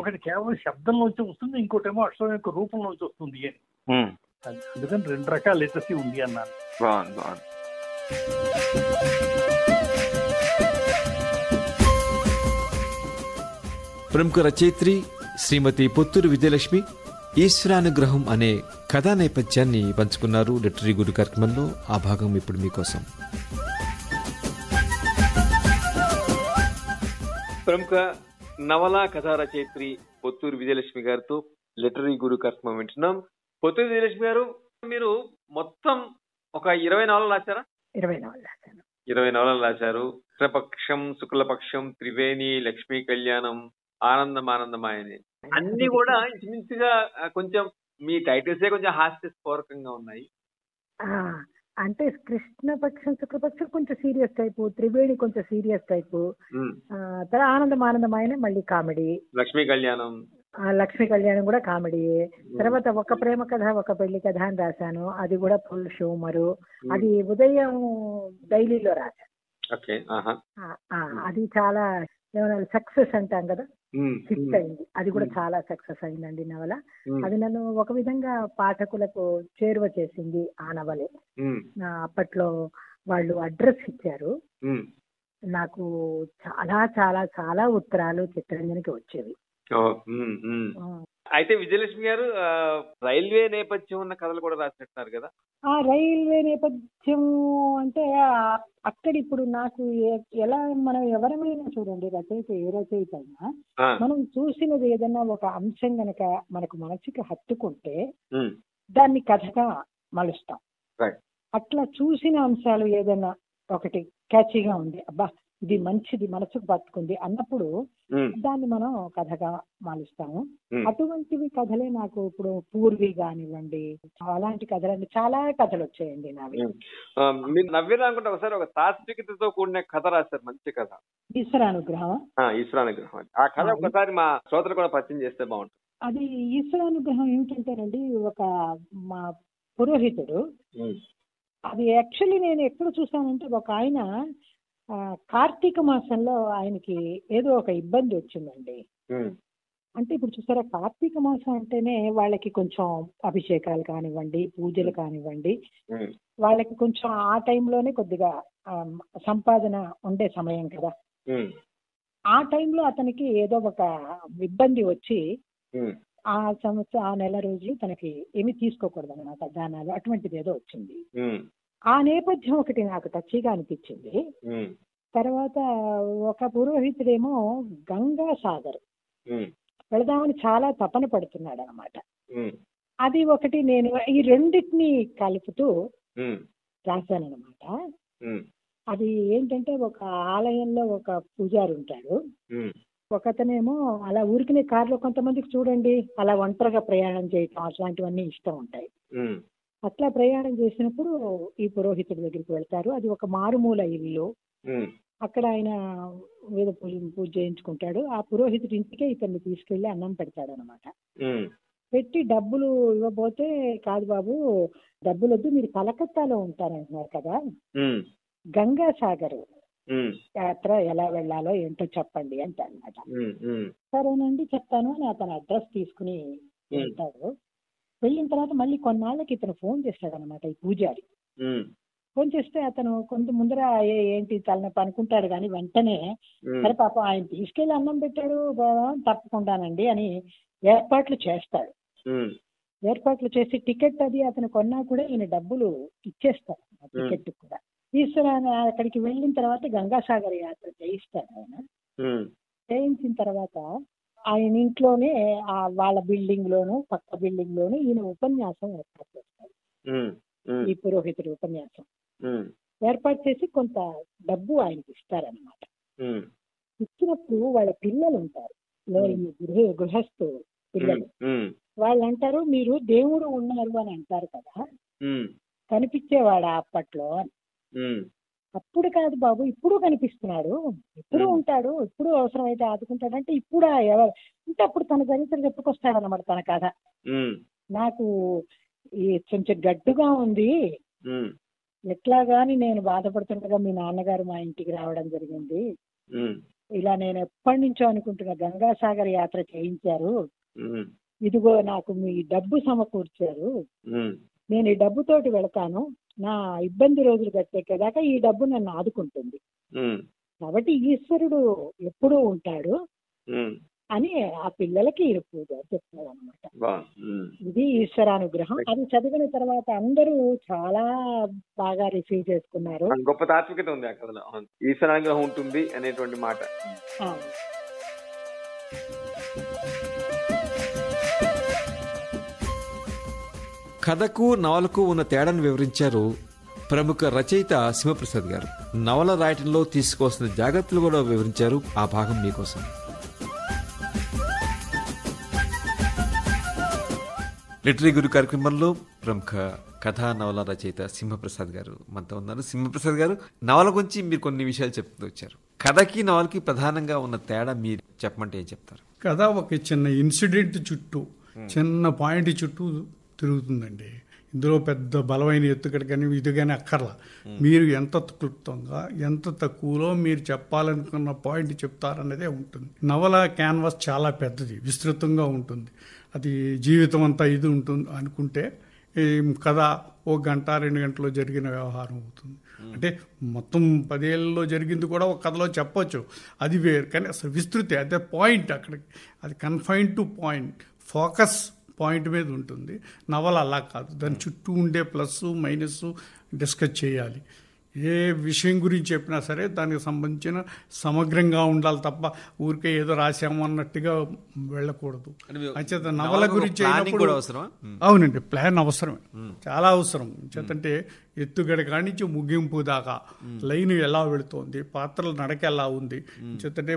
ఒకటి కేవలం శబ్దంలోంచి వస్తుంది ఇంకోటేమో అక్షరం యొక్క రూపంలోంచి వస్తుంది అని అందుకని రెండు రకాల లిటరసీ ఉంది అన్నాను ప్రముఖ రచయిత్రి శ్రీమతి పొత్తూరు విజయలక్ష్మి ఈశ్వరానుగ్రహం అనే కథా నేపథ్యాన్ని పంచుకున్నారు లిటరీ గురు కార్యక్రమంలో ఆ భాగం ఇప్పుడు మీకోసం ప్రముఖ నవలా కథా రచయిత్రి పొత్తూరు విజయలక్ష్మి గారితో లిటరీ గురు కార్యక్రమం వింటున్నాం పొత్తూరు విజయలక్ష్మి గారు మీరు మొత్తం ఒక ఇరవై నవలలు రాశారా ఇరవై నాలుగు ఇరవై నవలలు రాశారు కృపక్షం శుక్లపక్షం త్రివేణి లక్ష్మీ కళ్యాణం ఆనందం ఆనందమాయని అన్ని కూడా ఇంచుమించుగా కొంచెం మీ టైటిల్సే కొంచెం హాస్యస్పూరకంగా ఉన్నాయి అంటే కృష్ణపక్షం శుక్లపక్షం కొంచెం సీరియస్ టైపు త్రివేణి కొంచెం సీరియస్ టైప్ ఆనందం ఆనందం ఆనందమైన మళ్ళీ కామెడీ లక్ష్మీ కళ్యాణం లక్ష్మీ కళ్యాణం కూడా కామెడీ తర్వాత ఒక ప్రేమ కథ ఒక పెళ్లి కథ అని రాశాను అది కూడా ఫుల్ షోమరు అది ఉదయం డైలీలో రాశాను అది చాలా ఏమన్నా సక్సెస్ అంటాం కదా హిట్ అయింది అది కూడా చాలా సక్సెస్ అయిందండి నవల అది నన్ను ఒక విధంగా పాఠకులకు చేరువ చేసింది ఆ నవలే అప్పట్లో వాళ్ళు అడ్రస్ ఇచ్చారు నాకు చాలా చాలా చాలా ఉత్తరాలు చిత్తరంజనికి వచ్చేవి అయితే విజయలక్ష్మి గారు రైల్వే నేపథ్యం ఉన్న కథలు కూడా రాసినట్టున్నారు కదా ఆ రైల్వే నేపథ్యం అంటే అక్కడ ఇప్పుడు నాకు ఎలా మనం ఎవరమైనా చూడండి రచయిత ఏ రచయిత అయినా మనం చూసినది ఏదైనా ఒక అంశం గనక మనకు మనసుకి హత్తుకుంటే దాన్ని కథగా మలుస్తాం అట్లా చూసిన అంశాలు ఏదైనా ఒకటి క్యాచీగా ఉంది అబ్బా ఇది మంచిది మనసుకు పట్టుకుంది అన్నప్పుడు దాన్ని మనం కథగా మాలుస్తాము అటువంటివి కథలే నాకు ఇప్పుడు పూర్వి కానివ్వండి అలాంటి అండి చాలా కథలు వచ్చాయండి నావి మీరు నవ్విరా అనుకుంటే ఒకసారి ఒక సాత్వికతతో కూడిన కథ రాశారు మంచి కథ ఈశ్వరానుగ్రహం ఈశ్వరానుగ్రహం ఆ కథ ఒకసారి మా శ్రోతలు కూడా పరిచయం చేస్తే బాగుంటుంది అది ఈశ్వరానుగ్రహం ఏమిటంటేనండి ఒక మా పురోహితుడు అది యాక్చువల్లీ నేను ఎక్కడ చూసానంటే ఒక ఆయన కార్తీక మాసంలో ఆయనకి ఏదో ఒక ఇబ్బంది వచ్చిందండి అంటే ఇప్పుడు చూసారా కార్తీక మాసం అంటేనే వాళ్ళకి కొంచెం అభిషేకాలు కానివ్వండి పూజలు కానివ్వండి వాళ్ళకి కొంచెం ఆ టైంలోనే కొద్దిగా సంపాదన ఉండే సమయం కదా ఆ టైంలో అతనికి ఏదో ఒక ఇబ్బంది వచ్చి ఆ సంవత్సరం ఆ నెల రోజులు తనకి ఏమి తీసుకోకూడదు అనమాట దానాలు అటువంటిది ఏదో వచ్చింది ఆ నేపథ్యం ఒకటి నాకు టచ్గా అనిపించింది తర్వాత ఒక పురోహితుడేమో గంగా సాగర్ వెళదామని చాలా తపన పడుతున్నాడు అనమాట అది ఒకటి నేను ఈ రెండింటిని కలుపుతూ రాశాను అనమాట అది ఏంటంటే ఒక ఆలయంలో ఒక పూజారి ఉంటాడు ఒకతనేమో అలా ఊరికినే కారులో కొంతమందికి చూడండి అలా ఒంటరిగా ప్రయాణం చేయటం అట్లాంటివన్నీ ఇష్టం ఉంటాయి అట్లా ప్రయాణం చేసినప్పుడు ఈ పురోహితుడి దగ్గరికి వెళ్తారు అది ఒక మారుమూల ఇల్లు అక్కడ ఆయన వేద పూజ పూజ చేయించుకుంటాడు ఆ పురోహితుడి ఇంటికే ఇతన్ని తీసుకెళ్లి అన్నం పెడతాడు అనమాట పెట్టి డబ్బులు ఇవ్వబోతే కాదు బాబు డబ్బులు వద్దు మీరు కలకత్తాలో ఉంటారంటున్నారు కదా గంగా సాగర్ యాత్ర ఎలా వెళ్ళాలో ఏంటో చెప్పండి అనమాట సరేనండి చెప్తాను అని అతను అడ్రస్ తీసుకుని వెళ్తాడు వెళ్ళిన తర్వాత మళ్ళీ కొన్నాళ్ళకి ఇతను ఫోన్ చేస్తాడు అనమాట ఈ పూజారి ఫోన్ చేస్తే అతను కొంత ముందర ఏంటి తలనొప్పి అనుకుంటాడు కానీ వెంటనే సరే పాప ఆయన తీసుకెళ్లి అన్నం పెట్టాడు తప్పకుండానండి అని ఏర్పాట్లు చేస్తాడు ఏర్పాట్లు చేసి టికెట్ అది అతను కొన్నా కూడా ఈయన డబ్బులు ఇచ్చేస్తాడు టికెట్ కూడా తీసుకురాని అక్కడికి వెళ్ళిన తర్వాత గంగాసాగర్ యాత్ర చేయిస్తాడు ఆయన చేయించిన తర్వాత ఆయన ఇంట్లోనే వాళ్ళ బిల్డింగ్ లోను పక్క బిల్డింగ్ లోను ఈయన ఉపన్యాసం ఏర్పాటు చేస్తారు ఈ పురోహితుడి ఉపన్యాసం ఏర్పాటు చేసి కొంత డబ్బు ఆయనకి ఇస్తారనమాట ఇచ్చినప్పుడు వాళ్ళ పిల్లలు ఉంటారు గృహ గృహస్థు పిల్లలు వాళ్ళు అంటారు మీరు దేవుడు ఉన్నారు అని అంటారు కదా కనిపించేవాడా అప్పట్లో అప్పుడు కాదు బాబు ఇప్పుడు కనిపిస్తున్నాడు ఇప్పుడు ఉంటాడు ఇప్పుడు అవసరమైతే ఆదుకుంటాడు అంటే ఇప్పుడు ఎవరు అంటే అప్పుడు తన చరిత్ర అనమాట తన కథ నాకు ఈ కొంచెం గడ్డుగా ఉంది ఎట్లాగాని నేను బాధపడుతుండగా మీ నాన్నగారు మా ఇంటికి రావడం జరిగింది ఇలా నేను ఎప్పటి నుంచో అనుకుంటున్న గంగాసాగర్ యాత్ర చేయించారు ఇదిగో నాకు మీ డబ్బు సమకూర్చారు నేను ఈ డబ్బుతోటి వెళతాను నా ఇబ్బంది రోజులు గట్టెక్కేదాకా ఈ డబ్బు నన్ను ఆదుకుంటుంది కాబట్టి ఈశ్వరుడు ఎప్పుడూ ఉంటాడు అని ఆ పిల్లలకి పూజ చెప్తున్నారు అనమాట ఇది ఈశ్వరానుగ్రహం అది చదివిన తర్వాత అందరూ చాలా బాగా రిసీవ్ చేసుకున్నారు గొప్ప తాత్వికత ఉంది ఈశ్వరానుగ్రహం ఉంటుంది అనేటువంటి మాట కథకు నవలకు ఉన్న తేడాను వివరించారు ప్రముఖ రచయిత శివప్రసాద్ గారు నవల రాయటంలో తీసుకోవాల్సిన జాగ్రత్తలు కూడా వివరించారు ఆ భాగం మీకోసం లిటరీ గురు కార్యక్రమంలో ప్రముఖ కథా నవల రచయిత సింహప్రసాద్ గారు మనతో ఉన్నారు సింహప్రసాద్ గారు నవల గురించి మీరు కొన్ని విషయాలు చెప్తూ వచ్చారు కథకి నవలకి ప్రధానంగా ఉన్న తేడా మీరు చెప్పమంటే ఏం చెప్తారు కథ ఒక చిన్న ఇన్సిడెంట్ చుట్టూ చిన్న పాయింట్ చుట్టూ తిరుగుతుందండి ఇందులో పెద్ద బలమైన ఎత్తుకడి కానీ ఇది కానీ అక్కర్లా మీరు ఎంత క్లుప్తంగా ఎంత తక్కువలో మీరు చెప్పాలనుకున్న పాయింట్ చెప్తారన్నదే ఉంటుంది నవల క్యాన్వాస్ చాలా పెద్దది విస్తృతంగా ఉంటుంది అది జీవితం అంతా ఇది ఉంటుంది అనుకుంటే కథ ఓ గంట రెండు గంటలో జరిగిన వ్యవహారం అవుతుంది అంటే మొత్తం పదేళ్ళలో జరిగింది కూడా ఒక కథలో చెప్పచ్చు అది వేరు కానీ అసలు విస్తృతి అదే పాయింట్ అక్కడికి అది confine to point focus point మీద ఉంటుంది నవల అలా కాదు దాని చుట్టూ ఉండే ప్లస్ మైనస్ డిస్కస్ చేయాలి ఏ విషయం గురించి చెప్పినా సరే దానికి సంబంధించిన సమగ్రంగా ఉండాలి తప్ప ఊరికే ఏదో రాసాము అన్నట్టుగా వెళ్ళకూడదు అంచేత నవల గురించి అవునండి ప్లాన్ అవసరమే చాలా అవసరం చేతంటే ఎత్తుగడ కానించి ముగింపు దాకా లైన్ ఎలా వెళుతోంది పాత్రలు నడక ఎలా ఉంది చేతంటే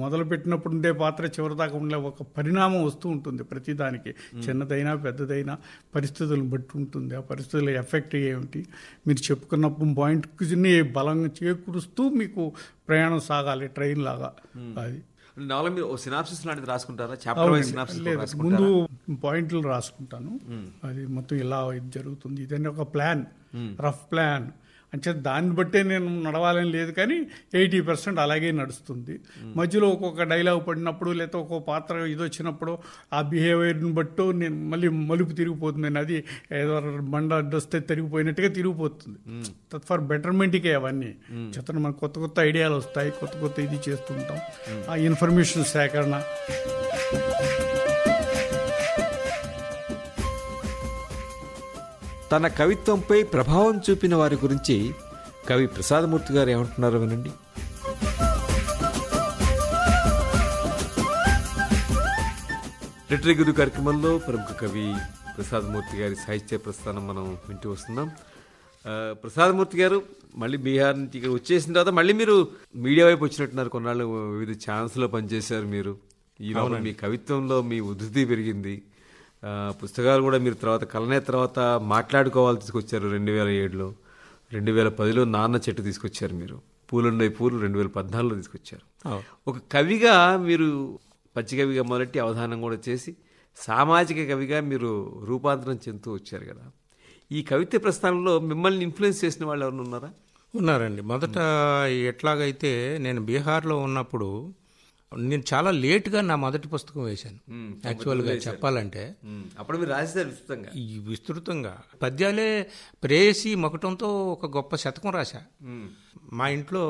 మొదలు పెట్టినప్పుడు ఉండే పాత్ర చివరి దాకా ఉండే ఒక పరిణామం వస్తూ ఉంటుంది ప్రతిదానికి చిన్నదైనా పెద్దదైనా పరిస్థితులను బట్టి ఉంటుంది ఆ పరిస్థితుల ఎఫెక్ట్ ఏమిటి మీరు చెప్పుకున్నప్పుడు పాయింట్ ఇంటికి బలం చేకూరుస్తూ మీకు ప్రయాణం సాగాలి ట్రైన్ లాగా అది లాంటిది రాసుకుంటారా చాప్టర్ ముందు పాయింట్లు రాసుకుంటాను అది మొత్తం ఇలా ఇది జరుగుతుంది ఇదని ఒక ప్లాన్ రఫ్ ప్లాన్ అంటే దాన్ని బట్టే నేను నడవాలని లేదు కానీ ఎయిటీ పర్సెంట్ అలాగే నడుస్తుంది మధ్యలో ఒక్కొక్క డైలాగ్ పడినప్పుడు లేకపోతే ఒక్కొక్క పాత్ర ఇది వచ్చినప్పుడు ఆ బిహేవియర్ని బట్టు నేను మళ్ళీ మలుపు తిరిగిపోతుంది అది ఏదో బండ వస్తే తిరిగిపోయినట్టుగా తిరిగిపోతుంది తత్ ఫర్ బెటర్మెంట్కే అవన్నీ చిత్రం మనకు కొత్త కొత్త ఐడియాలు వస్తాయి కొత్త కొత్త ఇది చేస్తుంటాం ఆ ఇన్ఫర్మేషన్ సేకరణ తన కవిత్వంపై ప్రభావం చూపిన వారి గురించి కవి ప్రసాదమూర్తి గారు ఏమంటున్నారు వినండి లిటరీ కార్యక్రమంలో ప్రముఖ కవి ప్రసాదమూర్తి గారి సాహిత్య ప్రస్థానం మనం వింటూ వస్తున్నాం ప్రసాదమూర్తి గారు మళ్ళీ బీహార్ నుంచి ఇక్కడ వచ్చేసిన తర్వాత మళ్ళీ మీరు మీడియా వైపు వచ్చినట్టున్నారు కొన్నాళ్ళు వివిధ ఛాన్స్లో పనిచేశారు మీరు ఈ మీ కవిత్వంలో మీ ఉధృతి పెరిగింది పుస్తకాలు కూడా మీరు తర్వాత కలనే తర్వాత మాట్లాడుకోవాలి తీసుకొచ్చారు రెండు వేల ఏడులో రెండు వేల పదిలో నాన్న చెట్టు తీసుకొచ్చారు మీరు పూలుండే పూలు రెండు వేల పద్నాలుగులో తీసుకొచ్చారు ఒక కవిగా మీరు పచ్చికవిగా మొదటి అవధానం కూడా చేసి సామాజిక కవిగా మీరు రూపాంతరం చెందుతూ వచ్చారు కదా ఈ కవిత్వ ప్రస్థానంలో మిమ్మల్ని ఇన్ఫ్లుయెన్స్ చేసిన వాళ్ళు ఎవరు ఉన్నారా ఉన్నారండి మొదట ఎట్లాగైతే నేను బీహార్లో ఉన్నప్పుడు నేను చాలా లేట్గా నా మొదటి పుస్తకం వేశాను యాక్చువల్గా చెప్పాలంటే అప్పుడు మీరు రాశారు విస్తృతంగా విస్తృతంగా పద్యాలే ప్రేసి మొకటంతో ఒక గొప్ప శతకం రాశా మా ఇంట్లో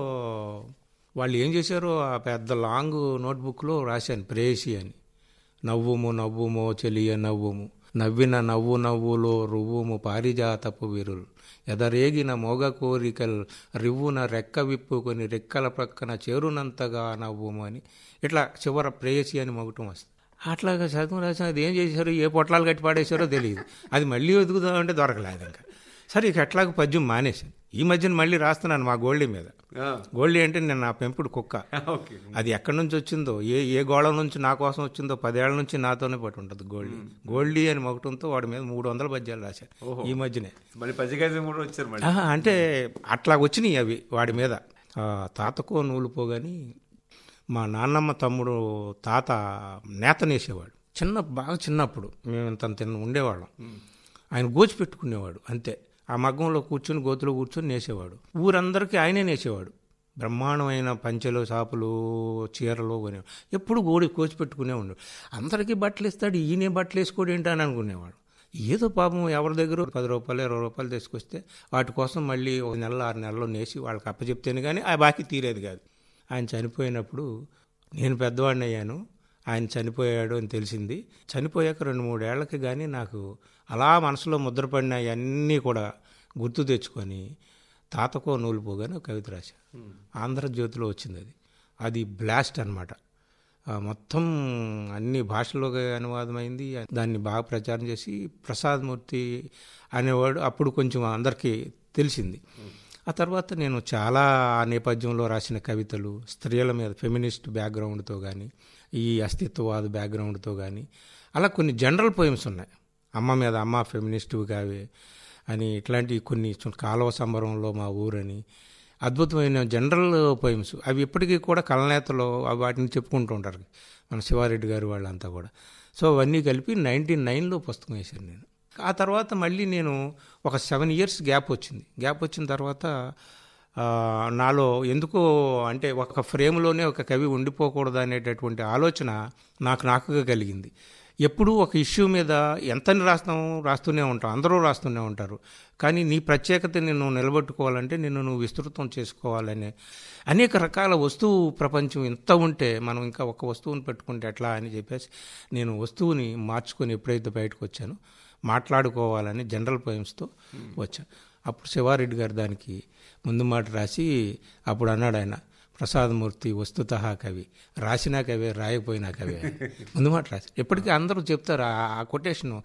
వాళ్ళు ఏం చేశారో ఆ పెద్ద లాంగ్ నోట్బుక్లో రాశాను ప్రేసి అని నవ్వుము నవ్వుము చెలియ నవ్వుము నవ్విన నవ్వు నవ్వులో రువ్వుము పారిజాతపు వీరులు ఎదరేగిన మోగ కోరికలు రివ్వున రెక్క విప్పుకొని రెక్కల ప్రక్కన చేరునంతగా నవ్వుమని ఇట్లా చివర ప్రేయసి అని మొగటం వస్తుంది అట్లాగా చదువు రాసిన అది ఏం చేశారు ఏ పొట్లాలు కట్టి పాడేశారో తెలియదు అది మళ్ళీ ఎదుగుదామంటే దొరకలేదు ఇంకా సరే ఇక ఎట్లాగ పద్యం మానేసింది ఈ మధ్యన మళ్ళీ రాస్తున్నాను మా గోల్డీ మీద గోల్డీ అంటే నేను నా పెంపుడు కుక్క అది ఎక్కడి నుంచి వచ్చిందో ఏ ఏ గోళం నుంచి నా కోసం వచ్చిందో పదేళ్ల నుంచి నాతోనే పాటు ఉంటుంది గోల్డీ గోల్డీ అని మొగటంతో వాడి మీద మూడు వందల పద్యాలు రాశారు ఈ మధ్యనే అంటే అట్లా వచ్చినాయి అవి వాడి మీద తాతకో నూలుపో కానీ మా నాన్నమ్మ తమ్ముడు తాత నేతనేసేవాడు చిన్న బాగా చిన్నప్పుడు మేము ఇంత తిన్న ఉండేవాళ్ళం ఆయన గోచి పెట్టుకునేవాడు అంతే ఆ మగ్గంలో కూర్చుని గోతులు కూర్చుని నేసేవాడు ఊరందరికీ ఆయనే నేసేవాడు బ్రహ్మాండమైన పంచెలు చాపలు చీరలు కొనేవాడు ఎప్పుడు గోడి కోచి పెట్టుకునే ఉండు అందరికీ బట్టలు ఇస్తాడు ఈయనే బట్టలు వేసుకోడు ఏంటని అనుకునేవాడు ఏదో పాపం ఎవరి దగ్గర పది రూపాయలు ఇరవై రూపాయలు తీసుకొస్తే వాటి కోసం మళ్ళీ ఒక నెల ఆరు నెలలో నేసి వాళ్ళకి అప్పచెప్తేనే కానీ ఆ బాకీ తీరేది కాదు ఆయన చనిపోయినప్పుడు నేను పెద్దవాడిని అయ్యాను ఆయన చనిపోయాడు అని తెలిసింది చనిపోయాక రెండు మూడేళ్లకి కానీ నాకు అలా మనసులో ముద్రపడిన అన్నీ కూడా గుర్తు తెచ్చుకొని తాతకో నూలుపోగానే కవిత రాశారు ఆంధ్రజ్యోతిలో వచ్చింది అది అది బ్లాస్ట్ అనమాట మొత్తం అన్ని భాషల్లోకి అనువాదమైంది దాన్ని బాగా ప్రచారం చేసి ప్రసాద్మూర్తి మూర్తి అనేవాడు అప్పుడు కొంచెం అందరికీ తెలిసింది ఆ తర్వాత నేను చాలా ఆ నేపథ్యంలో రాసిన కవితలు స్త్రీల మీద ఫెమినిస్ట్ బ్యాక్గ్రౌండ్తో కానీ ఈ అస్తిత్వవాద బ్యాక్గ్రౌండ్తో కానీ అలా కొన్ని జనరల్ పోయిమ్స్ ఉన్నాయి అమ్మ మీద అమ్మ ఫెమినిస్టివ్ కావే అని ఇట్లాంటి కొన్ని కాలువ సంబరంలో మా ఊరని అద్భుతమైన జనరల్ పోయిమ్స్ అవి ఇప్పటికీ కూడా కలనేతలు వాటిని చెప్పుకుంటూ ఉంటారు మన శివారెడ్డి గారు వాళ్ళంతా కూడా సో అవన్నీ కలిపి నైన్టీన్ నైన్లో పుస్తకం వేశాను నేను ఆ తర్వాత మళ్ళీ నేను ఒక సెవెన్ ఇయర్స్ గ్యాప్ వచ్చింది గ్యాప్ వచ్చిన తర్వాత నాలో ఎందుకో అంటే ఒక ఫ్రేమ్లోనే ఒక కవి ఉండిపోకూడదు అనేటటువంటి ఆలోచన నాకు నాకుగా కలిగింది ఎప్పుడూ ఒక ఇష్యూ మీద ఎంతని రాస్తాం రాస్తూనే ఉంటాం అందరూ రాస్తూనే ఉంటారు కానీ నీ ప్రత్యేకత నిన్ను నిలబెట్టుకోవాలంటే నిన్ను నువ్వు విస్తృతం చేసుకోవాలని అనేక రకాల వస్తువు ప్రపంచం ఇంత ఉంటే మనం ఇంకా ఒక వస్తువుని పెట్టుకుంటే ఎట్లా అని చెప్పేసి నేను వస్తువుని మార్చుకొని ఎప్పుడైతే బయటకు వచ్చానో మాట్లాడుకోవాలని జనరల్ పోయిమ్స్తో వచ్చాను అప్పుడు శివారెడ్డి గారు దానికి ముందు మాట రాసి అప్పుడు అన్నాడు ఆయన ప్రసాదమూర్తి వస్తుత కవి రాసినా కవి రాయపోయినా కవి ముందు మాట రాసి ఎప్పటికీ అందరూ చెప్తారు ఆ కొటేషను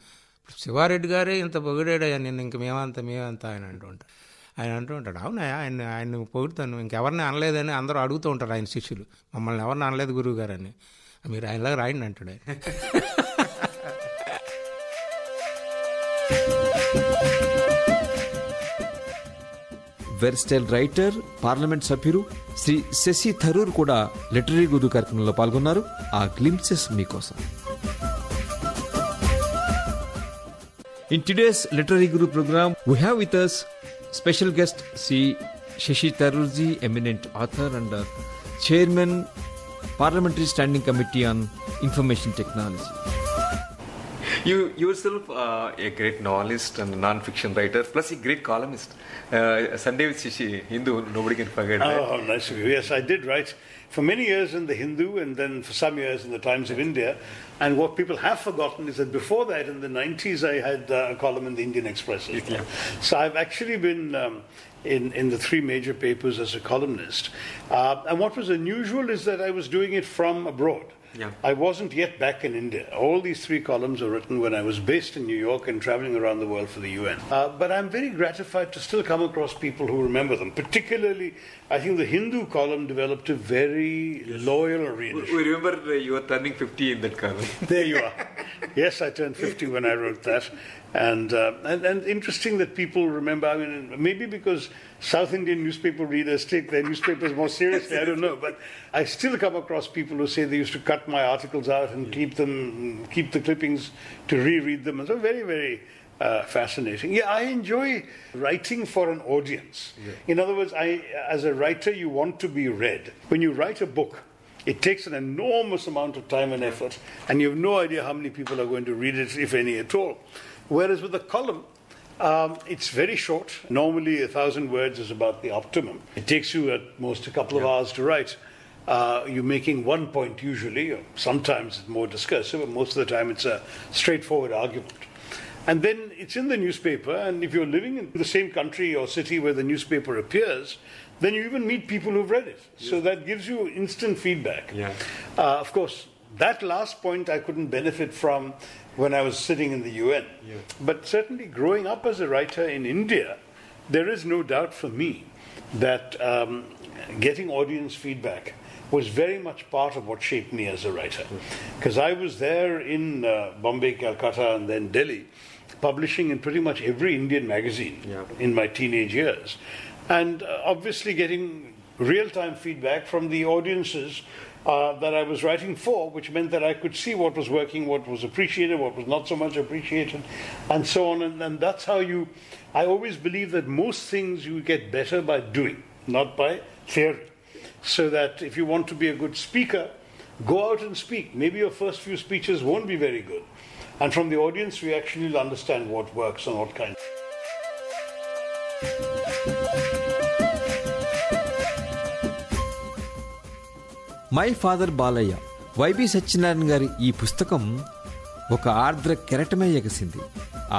శివారెడ్డి గారే ఇంత పొగిడాడు ఆయన నేను ఇంక మేమంత మేమంత ఆయన అంటూ ఉంటాడు ఆయన అంటూ ఉంటాడు అవునా ఆయన ఆయన పొగుడుతాను ఇంకెవరిని అనలేదని అందరూ అడుగుతూ ఉంటారు ఆయన శిష్యులు మమ్మల్ని ఎవరిని అనలేదు గురువు గారని మీరు ఆయనలాగా రాయండి అంటాడు ఆయన వెర్స్టైల్ రైటర్ పార్లమెంట్ సభ్యులు శ్రీ శశి థరూర్ కూడా లిటరీ గురు కార్యక్రమంలో పాల్గొన్నారు ఆ గ్లింప్సెస్ మీకోసం In today's Literary Guru program, we have with us special guest C. Shashi Tarurji, eminent author and chairman, Parliamentary Standing Committee on Information Technology. you yourself a great novelist and non-fiction writer, plus a great columnist. Uh, Sunday with Shishi, Hindu, nobody can forget that. Oh, nice of you. Yes, I did write for many years in the Hindu, and then for some years in the Times of India. And what people have forgotten is that before that, in the 90s, I had uh, a column in the Indian Express. Well. Yeah. So I've actually been um, in, in the three major papers as a columnist. Uh, and what was unusual is that I was doing it from abroad. Yeah. I wasn't yet back in India. All these three columns were written when I was based in New York and traveling around the world for the UN. Uh, but I'm very gratified to still come across people who remember them. Particularly, I think the Hindu column developed a very yes. loyal readership. We remember you were turning 50 in that column. there you are. yes, I turned 50 when I wrote that. And, uh, and, and interesting that people remember. I mean, maybe because South Indian newspaper readers take their newspapers more seriously. I don't know, but I still come across people who say they used to cut my articles out and keep them, keep the clippings to reread them. And so very, very uh, fascinating. Yeah, I enjoy writing for an audience. Yeah. In other words, I, as a writer, you want to be read. When you write a book, it takes an enormous amount of time and effort, and you have no idea how many people are going to read it, if any at all. Whereas with a column, um, it's very short. Normally, a thousand words is about the optimum. It takes you at most a couple of yeah. hours to write. Uh, you're making one point usually, or sometimes it's more discursive, but most of the time it's a straightforward argument. And then it's in the newspaper, and if you're living in the same country or city where the newspaper appears, then you even meet people who've read it. So that gives you instant feedback. Yeah. Uh, of course, that last point I couldn't benefit from when I was sitting in the UN. Yeah. But certainly, growing up as a writer in India, there is no doubt for me that um, getting audience feedback was very much part of what shaped me as a writer. Because I was there in uh, Bombay, Calcutta, and then Delhi, publishing in pretty much every Indian magazine yeah. in my teenage years. And uh, obviously, getting real time feedback from the audiences uh, that I was writing for, which meant that I could see what was working, what was appreciated, what was not so much appreciated, and so on. And, and that's how you. I always believe that most things you get better by doing, not by theory. So that if you want to be a good speaker, go out and speak. Maybe your first few speeches won't be very good. And from the audience reaction, you'll understand what works and what kind. My father Balayya YB Satyanarayana గారి ఈ పుస్తకం ఒక ఆర్ద్ర కెరటమే ఎగసింది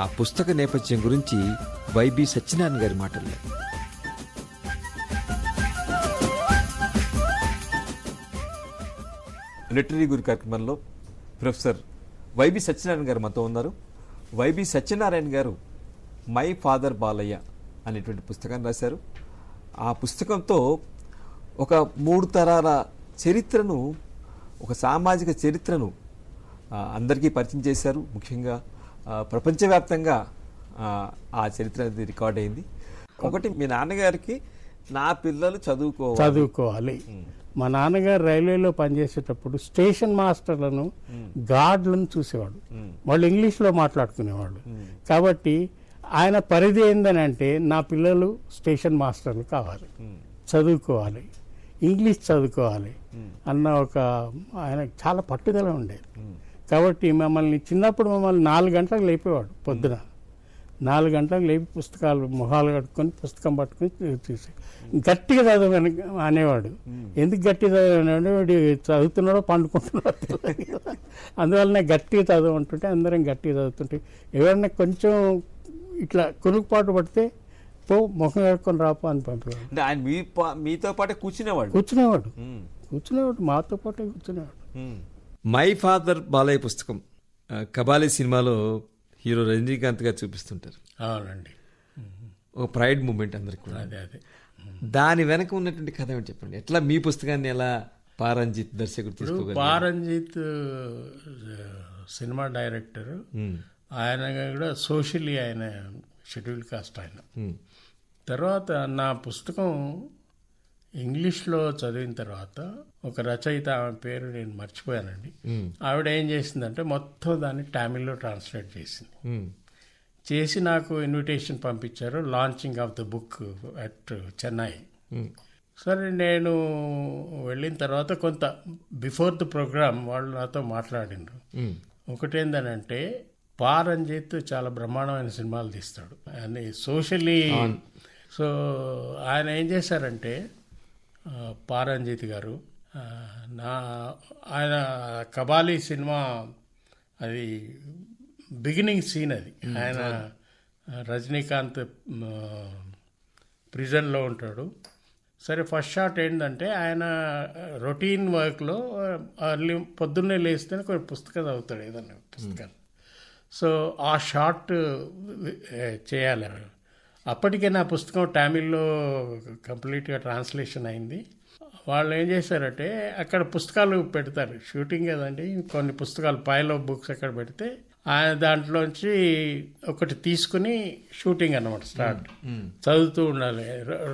ఆ పుస్తక నేపథ్యం గురించి YB Satyanarayana గారి మాటల్లో లిటరీ గురి కార్యక్రమంలో ప్రొఫెసర్ వైబి సత్యనారాయణ గారు మాతో ఉన్నారు వైబి సత్యనారాయణ గారు మై ఫాదర్ బాలయ్య అనేటువంటి పుస్తకాన్ని రాశారు ఆ పుస్తకంతో ఒక మూడు తరాల చరిత్రను ఒక సామాజిక చరిత్రను అందరికీ పరిచయం చేశారు ముఖ్యంగా ప్రపంచవ్యాప్తంగా ఆ చరిత్ర అనేది రికార్డ్ అయింది ఒకటి మీ నాన్నగారికి నా పిల్లలు చదువుకో చదువుకోవాలి మా నాన్నగారు రైల్వేలో పనిచేసేటప్పుడు స్టేషన్ మాస్టర్లను గార్డ్లను చూసేవాడు వాళ్ళు ఇంగ్లీష్లో మాట్లాడుకునేవాళ్ళు కాబట్టి ఆయన పరిధి ఏందని అంటే నా పిల్లలు స్టేషన్ మాస్టర్లు కావాలి చదువుకోవాలి ఇంగ్లీష్ చదువుకోవాలి hmm. అన్న ఒక ఆయన చాలా పట్టుదల ఉండేది hmm. కాబట్టి మమ్మల్ని చిన్నప్పుడు మమ్మల్ని నాలుగు గంటలకు లేపేవాడు పొద్దున hmm. నాలుగు గంటలకు లేపి పుస్తకాలు మొహాలు కట్టుకొని పుస్తకం పట్టుకొని తీసి గట్టిగా చదవని అనేవాడు ఎందుకు గట్టిగా చదవనంటే వాడు చదువుతున్నాడో పండుకుంటున్నాడో నేను గట్టిగా చదవమంటుంటే అందరం గట్టిగా చదువుతుంటే ఎవరైనా కొంచెం ఇట్లా కొనుక్కుపాటు పడితే పో ముఖం కడుక్కొని రాపో అని పంపేవాడు ఆయన మీ మీతో పాటే కూర్చునేవాడు కూర్చునేవాడు కూర్చునేవాడు మాతో పాటే కూర్చునేవాడు మై ఫాదర్ బాలయ్య పుస్తకం కబాలి సినిమాలో హీరో రజనీకాంత్ గారు చూపిస్తుంటారు అవునండి ఒక ప్రైడ్ మూమెంట్ అందరికి కూడా అదే అదే దాని వెనక ఉన్నటువంటి కథ ఏమిటి చెప్పండి ఎట్లా మీ పుస్తకాన్ని ఎలా పారంజిత్ దర్శకుడు తీసుకోగలరు పారంజిత్ సినిమా డైరెక్టర్ ఆయన కూడా సోషలీ ఆయన షెడ్యూల్ కాస్ట్ ఆయన తర్వాత నా పుస్తకం ఇంగ్లీష్లో చదివిన తర్వాత ఒక రచయిత ఆమె పేరు నేను మర్చిపోయానండి ఆవిడ ఏం చేసిందంటే మొత్తం దాన్ని టామిల్లో ట్రాన్స్లేట్ చేసింది చేసి నాకు ఇన్విటేషన్ పంపించారు launching of the book at Chennai సరే నేను వెళ్ళిన తర్వాత కొంత బిఫోర్ ద ప్రోగ్రామ్ వాళ్ళు నాతో మాట్లాడినారు ఒకటేందనంటే పారంజిత్ చాలా బ్రహ్మాండమైన సినిమాలు తీస్తాడు అని సోషలీ సో ఆయన ఏం చేశారంటే పారంజిత్ గారు నా ఆయన కబాలీ సినిమా అది బిగినింగ్ సీన్ అది ఆయన రజనీకాంత్ ప్రిజన్లో ఉంటాడు సరే ఫస్ట్ షాట్ ఏంటంటే ఆయన రొటీన్ వర్క్లో అర్లీ పొద్దున్నే లేస్తేనే కొన్ని పుస్తకం చదువుతాడు ఏదన్నా పుస్తకాలు సో ఆ షాట్ చేయాలి అప్పటికే నా పుస్తకం టామిల్లో కంప్లీట్గా ట్రాన్స్లేషన్ అయింది వాళ్ళు ఏం చేశారంటే అక్కడ పుస్తకాలు పెడతారు షూటింగ్ కదండి కొన్ని పుస్తకాలు పైలో బుక్స్ అక్కడ పెడితే దాంట్లోంచి ఒకటి తీసుకుని షూటింగ్ అనమాట స్టార్ట్ చదువుతూ ఉండాలి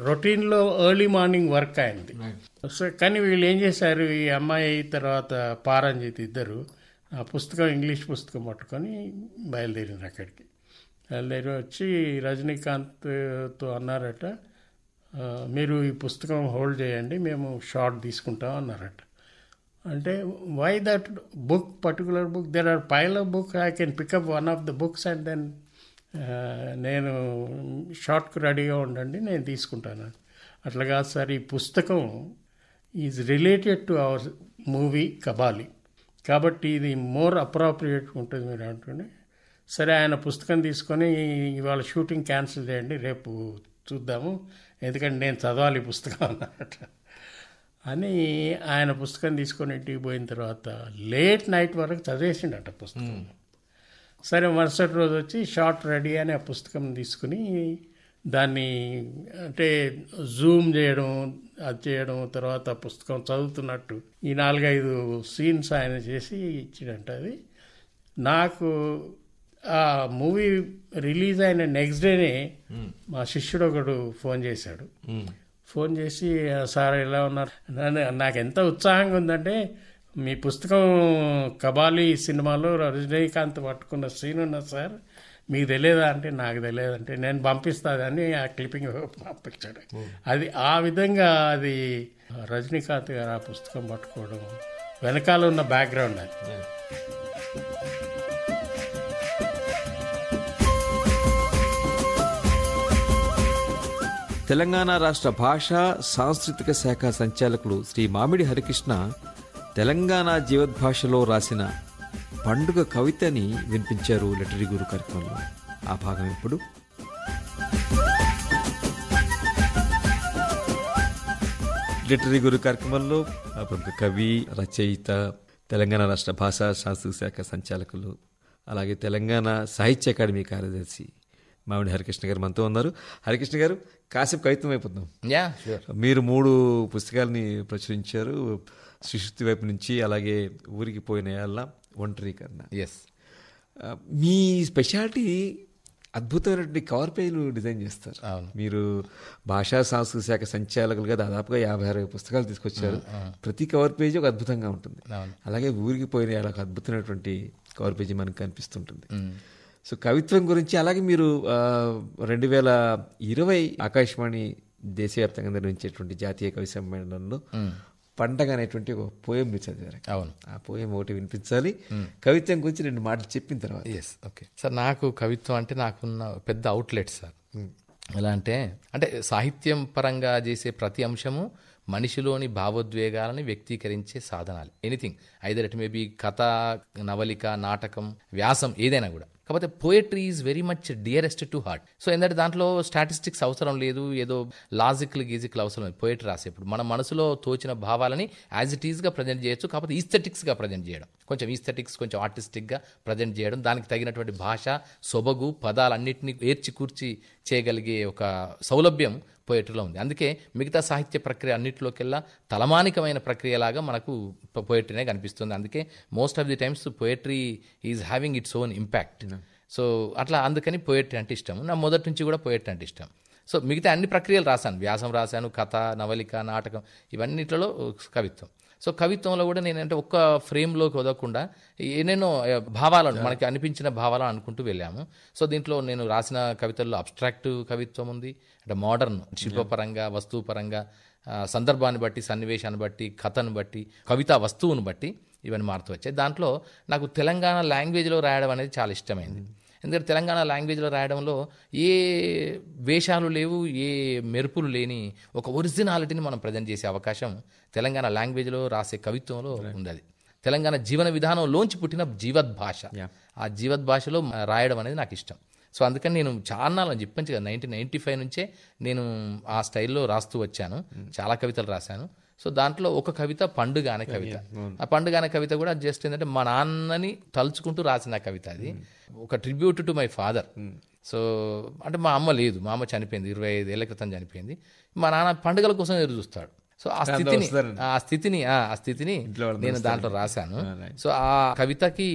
రొటీన్లో ఎర్లీ మార్నింగ్ వర్క్ అయింది సో కానీ వీళ్ళు ఏం చేశారు ఈ అమ్మాయి తర్వాత పారంజిత్ ఇద్దరు ఆ పుస్తకం ఇంగ్లీష్ పుస్తకం పట్టుకొని బయలుదేరింది అక్కడికి లేరు వచ్చి రజనీకాంత్తో అన్నారట మీరు ఈ పుస్తకం హోల్డ్ చేయండి మేము షార్ట్ తీసుకుంటాం అన్నారట అంటే why that book particular book there are pile of book I can pick up one of the books and then నేను షార్ట్కు రెడీగా ఉండండి నేను తీసుకుంటాను అట్లా కాదు సార్ ఈ పుస్తకం is related to our movie Kabali కాబట్టి ఇది మోర్ అప్రాప్రియేట్ ఉంటుంది మీరు అంటుండే సరే ఆయన పుస్తకం తీసుకొని ఇవాళ షూటింగ్ క్యాన్సిల్ చేయండి రేపు చూద్దాము ఎందుకంటే నేను చదవాలి పుస్తకం అన్నట్టు అని ఆయన పుస్తకం తీసుకొని ఇంటికి పోయిన తర్వాత లేట్ నైట్ వరకు చదివేసిండట పుస్తకం సరే మరుసటి రోజు వచ్చి షార్ట్ రెడీ అని ఆ పుస్తకం తీసుకుని దాన్ని అంటే జూమ్ చేయడం అది చేయడం తర్వాత పుస్తకం చదువుతున్నట్టు ఈ నాలుగైదు సీన్స్ ఆయన చేసి ఇచ్చినట్టు అది నాకు ఆ మూవీ రిలీజ్ అయిన నెక్స్ట్ డేనే hmm. మా శిష్యుడు ఒకడు ఫోన్ చేశాడు hmm. ఫోన్ చేసి సార్ ఎలా ఉన్నారు నాకు ఎంత ఉత్సాహంగా ఉందంటే మీ పుస్తకం కబాలి సినిమాలో రజనీకాంత్ పట్టుకున్న సీన్ ఉన్నది సార్ మీకు తెలియదా అంటే నాకు తెలియదు అంటే నేను అని ఆ క్లిప్పింగ్ పంపించాడు hmm. అది ఆ విధంగా అది రజనీకాంత్ గారు ఆ పుస్తకం పట్టుకోవడం వెనకాల ఉన్న బ్యాక్గ్రౌండ్ అది తెలంగాణ రాష్ట్ర భాషా సాంస్కృతిక శాఖ సంచాలకులు శ్రీ మామిడి హరికృష్ణ తెలంగాణ జీవద్భాషలో రాసిన పండుగ కవితని వినిపించారు లిటరీ గురు కార్యక్రమంలో ఆ భాగం ఇప్పుడు లిటరీ గురు కార్యక్రమంలో ప్రముఖ కవి రచయిత తెలంగాణ రాష్ట్ర భాషా శాస్త్ర శాఖ సంచాలకులు అలాగే తెలంగాణ సాహిత్య అకాడమీ కార్యదర్శి మామిడి హరికృష్ణ గారు మనతో ఉన్నారు హరికృష్ణ గారు కాసేపు కవిత్వం అయిపోతున్నాం యా మీరు మూడు పుస్తకాలని ప్రచురించారు శిశుత్తి వైపు నుంచి అలాగే ఊరికి పోయిన ఏళ్ళ ఒంటరీకరణ ఎస్ మీ స్పెషాలిటీ అద్భుతమైనటువంటి కవర్ పేజీలు డిజైన్ చేస్తారు మీరు భాషా సాంస్కృతిక శాఖ సంచాలకులుగా దాదాపుగా యాభై అరవై పుస్తకాలు తీసుకొచ్చారు ప్రతి కవర్ పేజీ ఒక అద్భుతంగా ఉంటుంది అలాగే ఊరికి పోయిన ఒక అద్భుతమైనటువంటి కవర్ పేజీ మనకు కనిపిస్తుంటుంది సో కవిత్వం గురించి అలాగే మీరు రెండు వేల ఇరవై ఆకాశవాణి దేశవ్యాప్తంగా నిర్వహించేటువంటి జాతీయ కవి సమ్మేళనంలో పండగ అనేటువంటి ఒక పోయం మీరు చదివారు అవును ఆ పోయం ఒకటి వినిపించాలి కవిత్వం గురించి రెండు మాటలు చెప్పిన తర్వాత ఎస్ ఓకే సార్ నాకు కవిత్వం అంటే నాకున్న పెద్ద అవుట్లెట్ సార్ ఎలా అంటే అంటే సాహిత్యం పరంగా చేసే ప్రతి అంశము మనిషిలోని భావోద్వేగాలను వ్యక్తీకరించే సాధనాలు anything either it may be కథ నవలిక నాటకం వ్యాసం ఏదైనా కూడా కాకపోతే poetry is very much dearest to heart so ఎందుకంటే దాంట్లో స్టాటిస్టిక్స్ అవసరం లేదు ఏదో లాజిక్ల గీజిక్లు అవసరం లేదు పోయట్రీ రాసేప్పుడు మన మనసులో తోచిన భావాలని యాజ్ ఇట్ ఈజ్గా ప్రజెంట్ చేయొచ్చు కాకపోతే ఈస్థెటిక్స్గా ప్రజెంట్ చేయడం కొంచెం ఈస్థెటిక్స్ కొంచెం ఆర్టిస్టిక్గా ప్రజెంట్ చేయడం దానికి తగినటువంటి భాష సొబగు పదాలన్నింటినీ ఏర్చి కూర్చి చేయగలిగే ఒక సౌలభ్యం పోయట్రీలో ఉంది అందుకే మిగతా సాహిత్య ప్రక్రియ అన్నింటిలోకెల్లా తలమానికమైన ప్రక్రియలాగా మనకు పోయట్రీనే కనిపిస్తుంది అందుకే most of the times poetry is having its own impact so అట్లా అందుకని పోయేట్ అంటే ఇష్టం నా మొదటి నుంచి కూడా పోయేట్ అంటే ఇష్టం సో మిగతా అన్ని ప్రక్రియలు రాశాను వ్యాసం రాశాను కథ నవలిక నాటకం ఇవన్నిట్లలో కవిత్వం సో కవిత్వంలో కూడా నేను అంటే ఒక్క ఫ్రేమ్లోకి వదకుండా ఎన్నెన్నో భావాలను మనకి అనిపించిన భావాలను అనుకుంటూ వెళ్ళాము సో దీంట్లో నేను రాసిన కవితల్లో అబ్స్ట్రాక్ట్ కవిత్వం ఉంది అంటే మోడర్న్ శిల్పపరంగా వస్తువుపరంగా సందర్భాన్ని బట్టి సన్నివేశాన్ని బట్టి కథను బట్టి కవితా వస్తువును బట్టి ఇవన్నీ మారుతూ వచ్చాయి దాంట్లో నాకు తెలంగాణ లాంగ్వేజ్లో రాయడం అనేది చాలా ఇష్టమైంది mm. ఎందుకంటే తెలంగాణ లాంగ్వేజ్లో రాయడంలో ఏ వేషాలు లేవు ఏ మెరుపులు లేని ఒక ఒరిజినాలిటీని మనం ప్రజెంట్ చేసే అవకాశం తెలంగాణ లాంగ్వేజ్లో రాసే కవిత్వంలో ఉండదు తెలంగాణ జీవన విధానంలోంచి పుట్టిన జీవద్భాష ఆ జీవద్భాషలో రాయడం అనేది నాకు ఇష్టం సో అందుకని నేను చాలా అని చెప్పాను కదా నైన్టీన్ నైన్టీ ఫైవ్ నుంచే నేను ఆ స్టైల్లో రాస్తూ వచ్చాను hmm. చాలా కవితలు రాశాను సో దాంట్లో ఒక కవిత పండుగ అనే కవిత ఆ పండుగ అనే కవిత కూడా జస్ట్ ఏంటంటే మా నాన్నని తలుచుకుంటూ రాసిన కవిత అది ఒక tribute to my father so అంటే మా అమ్మ లేదు మా అమ్మ చనిపోయింది ఇరవై ఐదు ఏళ్ల క్రితం చనిపోయింది మా నాన్న పండుగల కోసం ఎదురు చూస్తాడు సో ఆ స్థితిని ఆ స్థితిని ఆ స్థితిని నేను దాంట్లో రాశాను సో ఆ కవితకి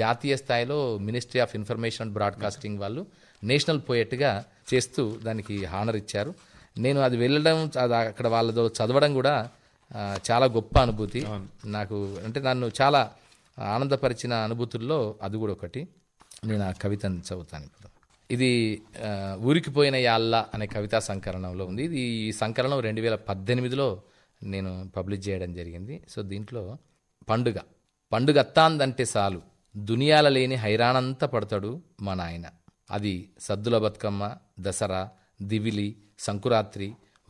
జాతీయ స్థాయిలో ministry of information and broadcasting వాళ్ళు నేషనల్ పోయెట్గా చేస్తూ దానికి హానర్ ఇచ్చారు నేను అది వెళ్ళడం అది అక్కడ వాళ్ళతో చదవడం కూడా చాలా గొప్ప అనుభూతి నాకు అంటే నన్ను చాలా ఆనందపరిచిన అనుభూతుల్లో అది కూడా ఒకటి నేను ఆ కవితను చదువుతాను ఇప్పుడు ఇది ఊరికిపోయిన యాళ్ళ అనే కవితా సంకలనంలో ఉంది ఇది ఈ సంకలనం రెండు వేల పద్దెనిమిదిలో నేను పబ్లిష్ చేయడం జరిగింది సో దీంట్లో పండుగ పండుగ అత్తాందంటే చాలు దునియాల లేని హైరాణంతా పడతాడు మా నాయన అది సద్దుల బతుకమ్మ దసరా దివిలి సంకురాత్రి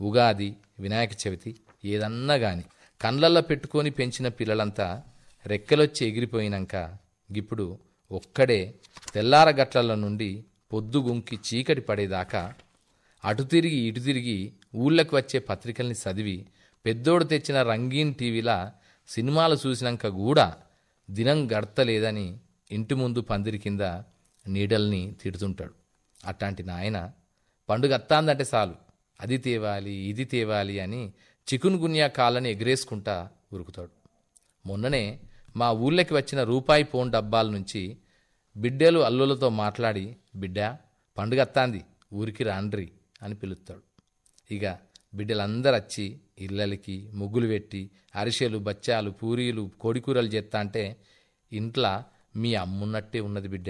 ఉగాది వినాయక చవితి ఏదన్నా గాని కండ్లల్లో పెట్టుకొని పెంచిన పిల్లలంతా రెక్కలొచ్చి ఎగిరిపోయినాక ఇప్పుడు ఒక్కడే తెల్లారగట్లల నుండి పొద్దుగుంకి చీకటి పడేదాకా అటు తిరిగి ఇటు తిరిగి ఊళ్ళకు వచ్చే పత్రికల్ని చదివి పెద్దోడు తెచ్చిన రంగీన్ టీవీలా సినిమాలు చూసినాక కూడా దినం గడతలేదని ఇంటి ముందు పందిరి కింద నీడల్ని తిడుతుంటాడు అట్లాంటి నాయన పండుగ అత్తాందంటే చాలు అది తేవాలి ఇది తేవాలి అని చికున్ గున్యా కాళ్ళని ఎగిరేసుకుంటా ఉరుకుతాడు మొన్ననే మా ఊళ్ళకి వచ్చిన రూపాయి ఫోన్ డబ్బాల నుంచి బిడ్డలు అల్లులతో మాట్లాడి బిడ్డ పండుగ అత్తాంది ఊరికి రాండ్రి అని పిలుస్తాడు ఇక బిడ్డలందరూ వచ్చి ఇళ్ళలకి ముగ్గులు పెట్టి అరిసెలు బచ్చాలు పూరీలు కోడికూరలు చేస్తా అంటే ఇంట్లో మీ అమ్మున్నట్టే ఉన్నది బిడ్డ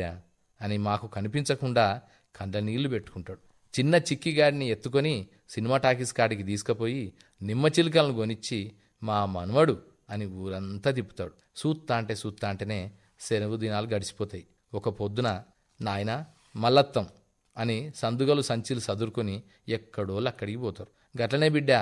అని మాకు కనిపించకుండా కండ నీళ్లు పెట్టుకుంటాడు చిన్న చిక్కిగాడిని ఎత్తుకొని సినిమా టాకీస్ కాడికి తీసుకుపోయి నిమ్మ చిలుకలను కొనిచ్చి మా మనవడు అని ఊరంతా తిప్పుతాడు సూత్తా అంటే సూత్తా అంటేనే సెనవు దినాలు గడిచిపోతాయి ఒక పొద్దున నాయన మల్లత్తం అని సందుగలు సంచిలు సదురుకొని ఎక్కడోళ్ళు అక్కడికి పోతారు గట్లనే బిడ్డా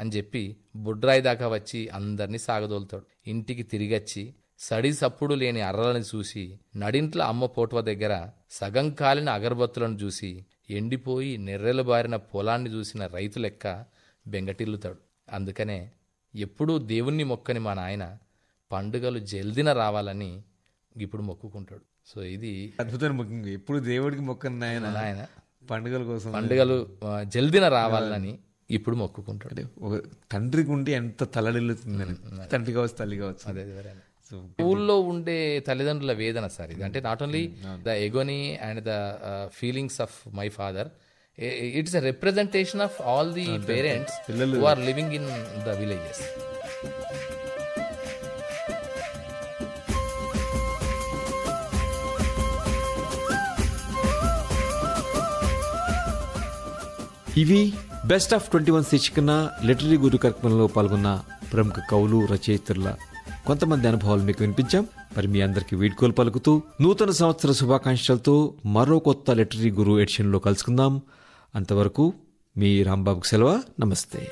అని చెప్పి బుడ్రాయి దాకా వచ్చి అందరినీ సాగదోలుతాడు ఇంటికి తిరిగచ్చి సడి సప్పుడు లేని అర్రలను చూసి నడింట్ల అమ్మ పోటువ దగ్గర సగం కాలిన అగరబత్తులను చూసి ఎండిపోయి బారిన పొలాన్ని చూసిన రైతు లెక్క బెంగటిల్లుతాడు అందుకనే ఎప్పుడూ దేవుణ్ణి మొక్కని మా నాయన పండుగలు జల్దిన రావాలని ఇప్పుడు మొక్కుకుంటాడు సో ఇది అద్భుతమైన ముఖ్యంగా ఎప్పుడు దేవుడికి మొక్కని నాయన నాయన పండుగల కోసం పండుగలు జల్దిన రావాలని ఇప్పుడు మొక్కుకుంటాడు ఒక తండ్రికి ఉండి ఎంత తలడిల్లుతుందని తండ్రి కావచ్చు తల్లి కావచ్చు అదే స్కూల్లో ఉండే తల్లిదండ్రుల వేదన సార్ ఇది అంటే not only the agony and the feelings of my father it's a representation of all the parents who are living in the villages ఇవి బెస్ట్ ఆఫ్ ట్వంటీ వన్ శీర్షికన లిటరీ గురు కార్యక్రమంలో పాల్గొన్న ప్రముఖ కవులు రచయితల కొంతమంది అనుభవాలు మీకు వినిపించాం మరి మీ అందరికి వీడ్కోలు పలుకుతూ నూతన సంవత్సర శుభాకాంక్షలతో మరో కొత్త లిటరీ గురు ఎడిషన్లో కలుసుకుందాం అంతవరకు మీ రాంబాబుకు సెలవు నమస్తే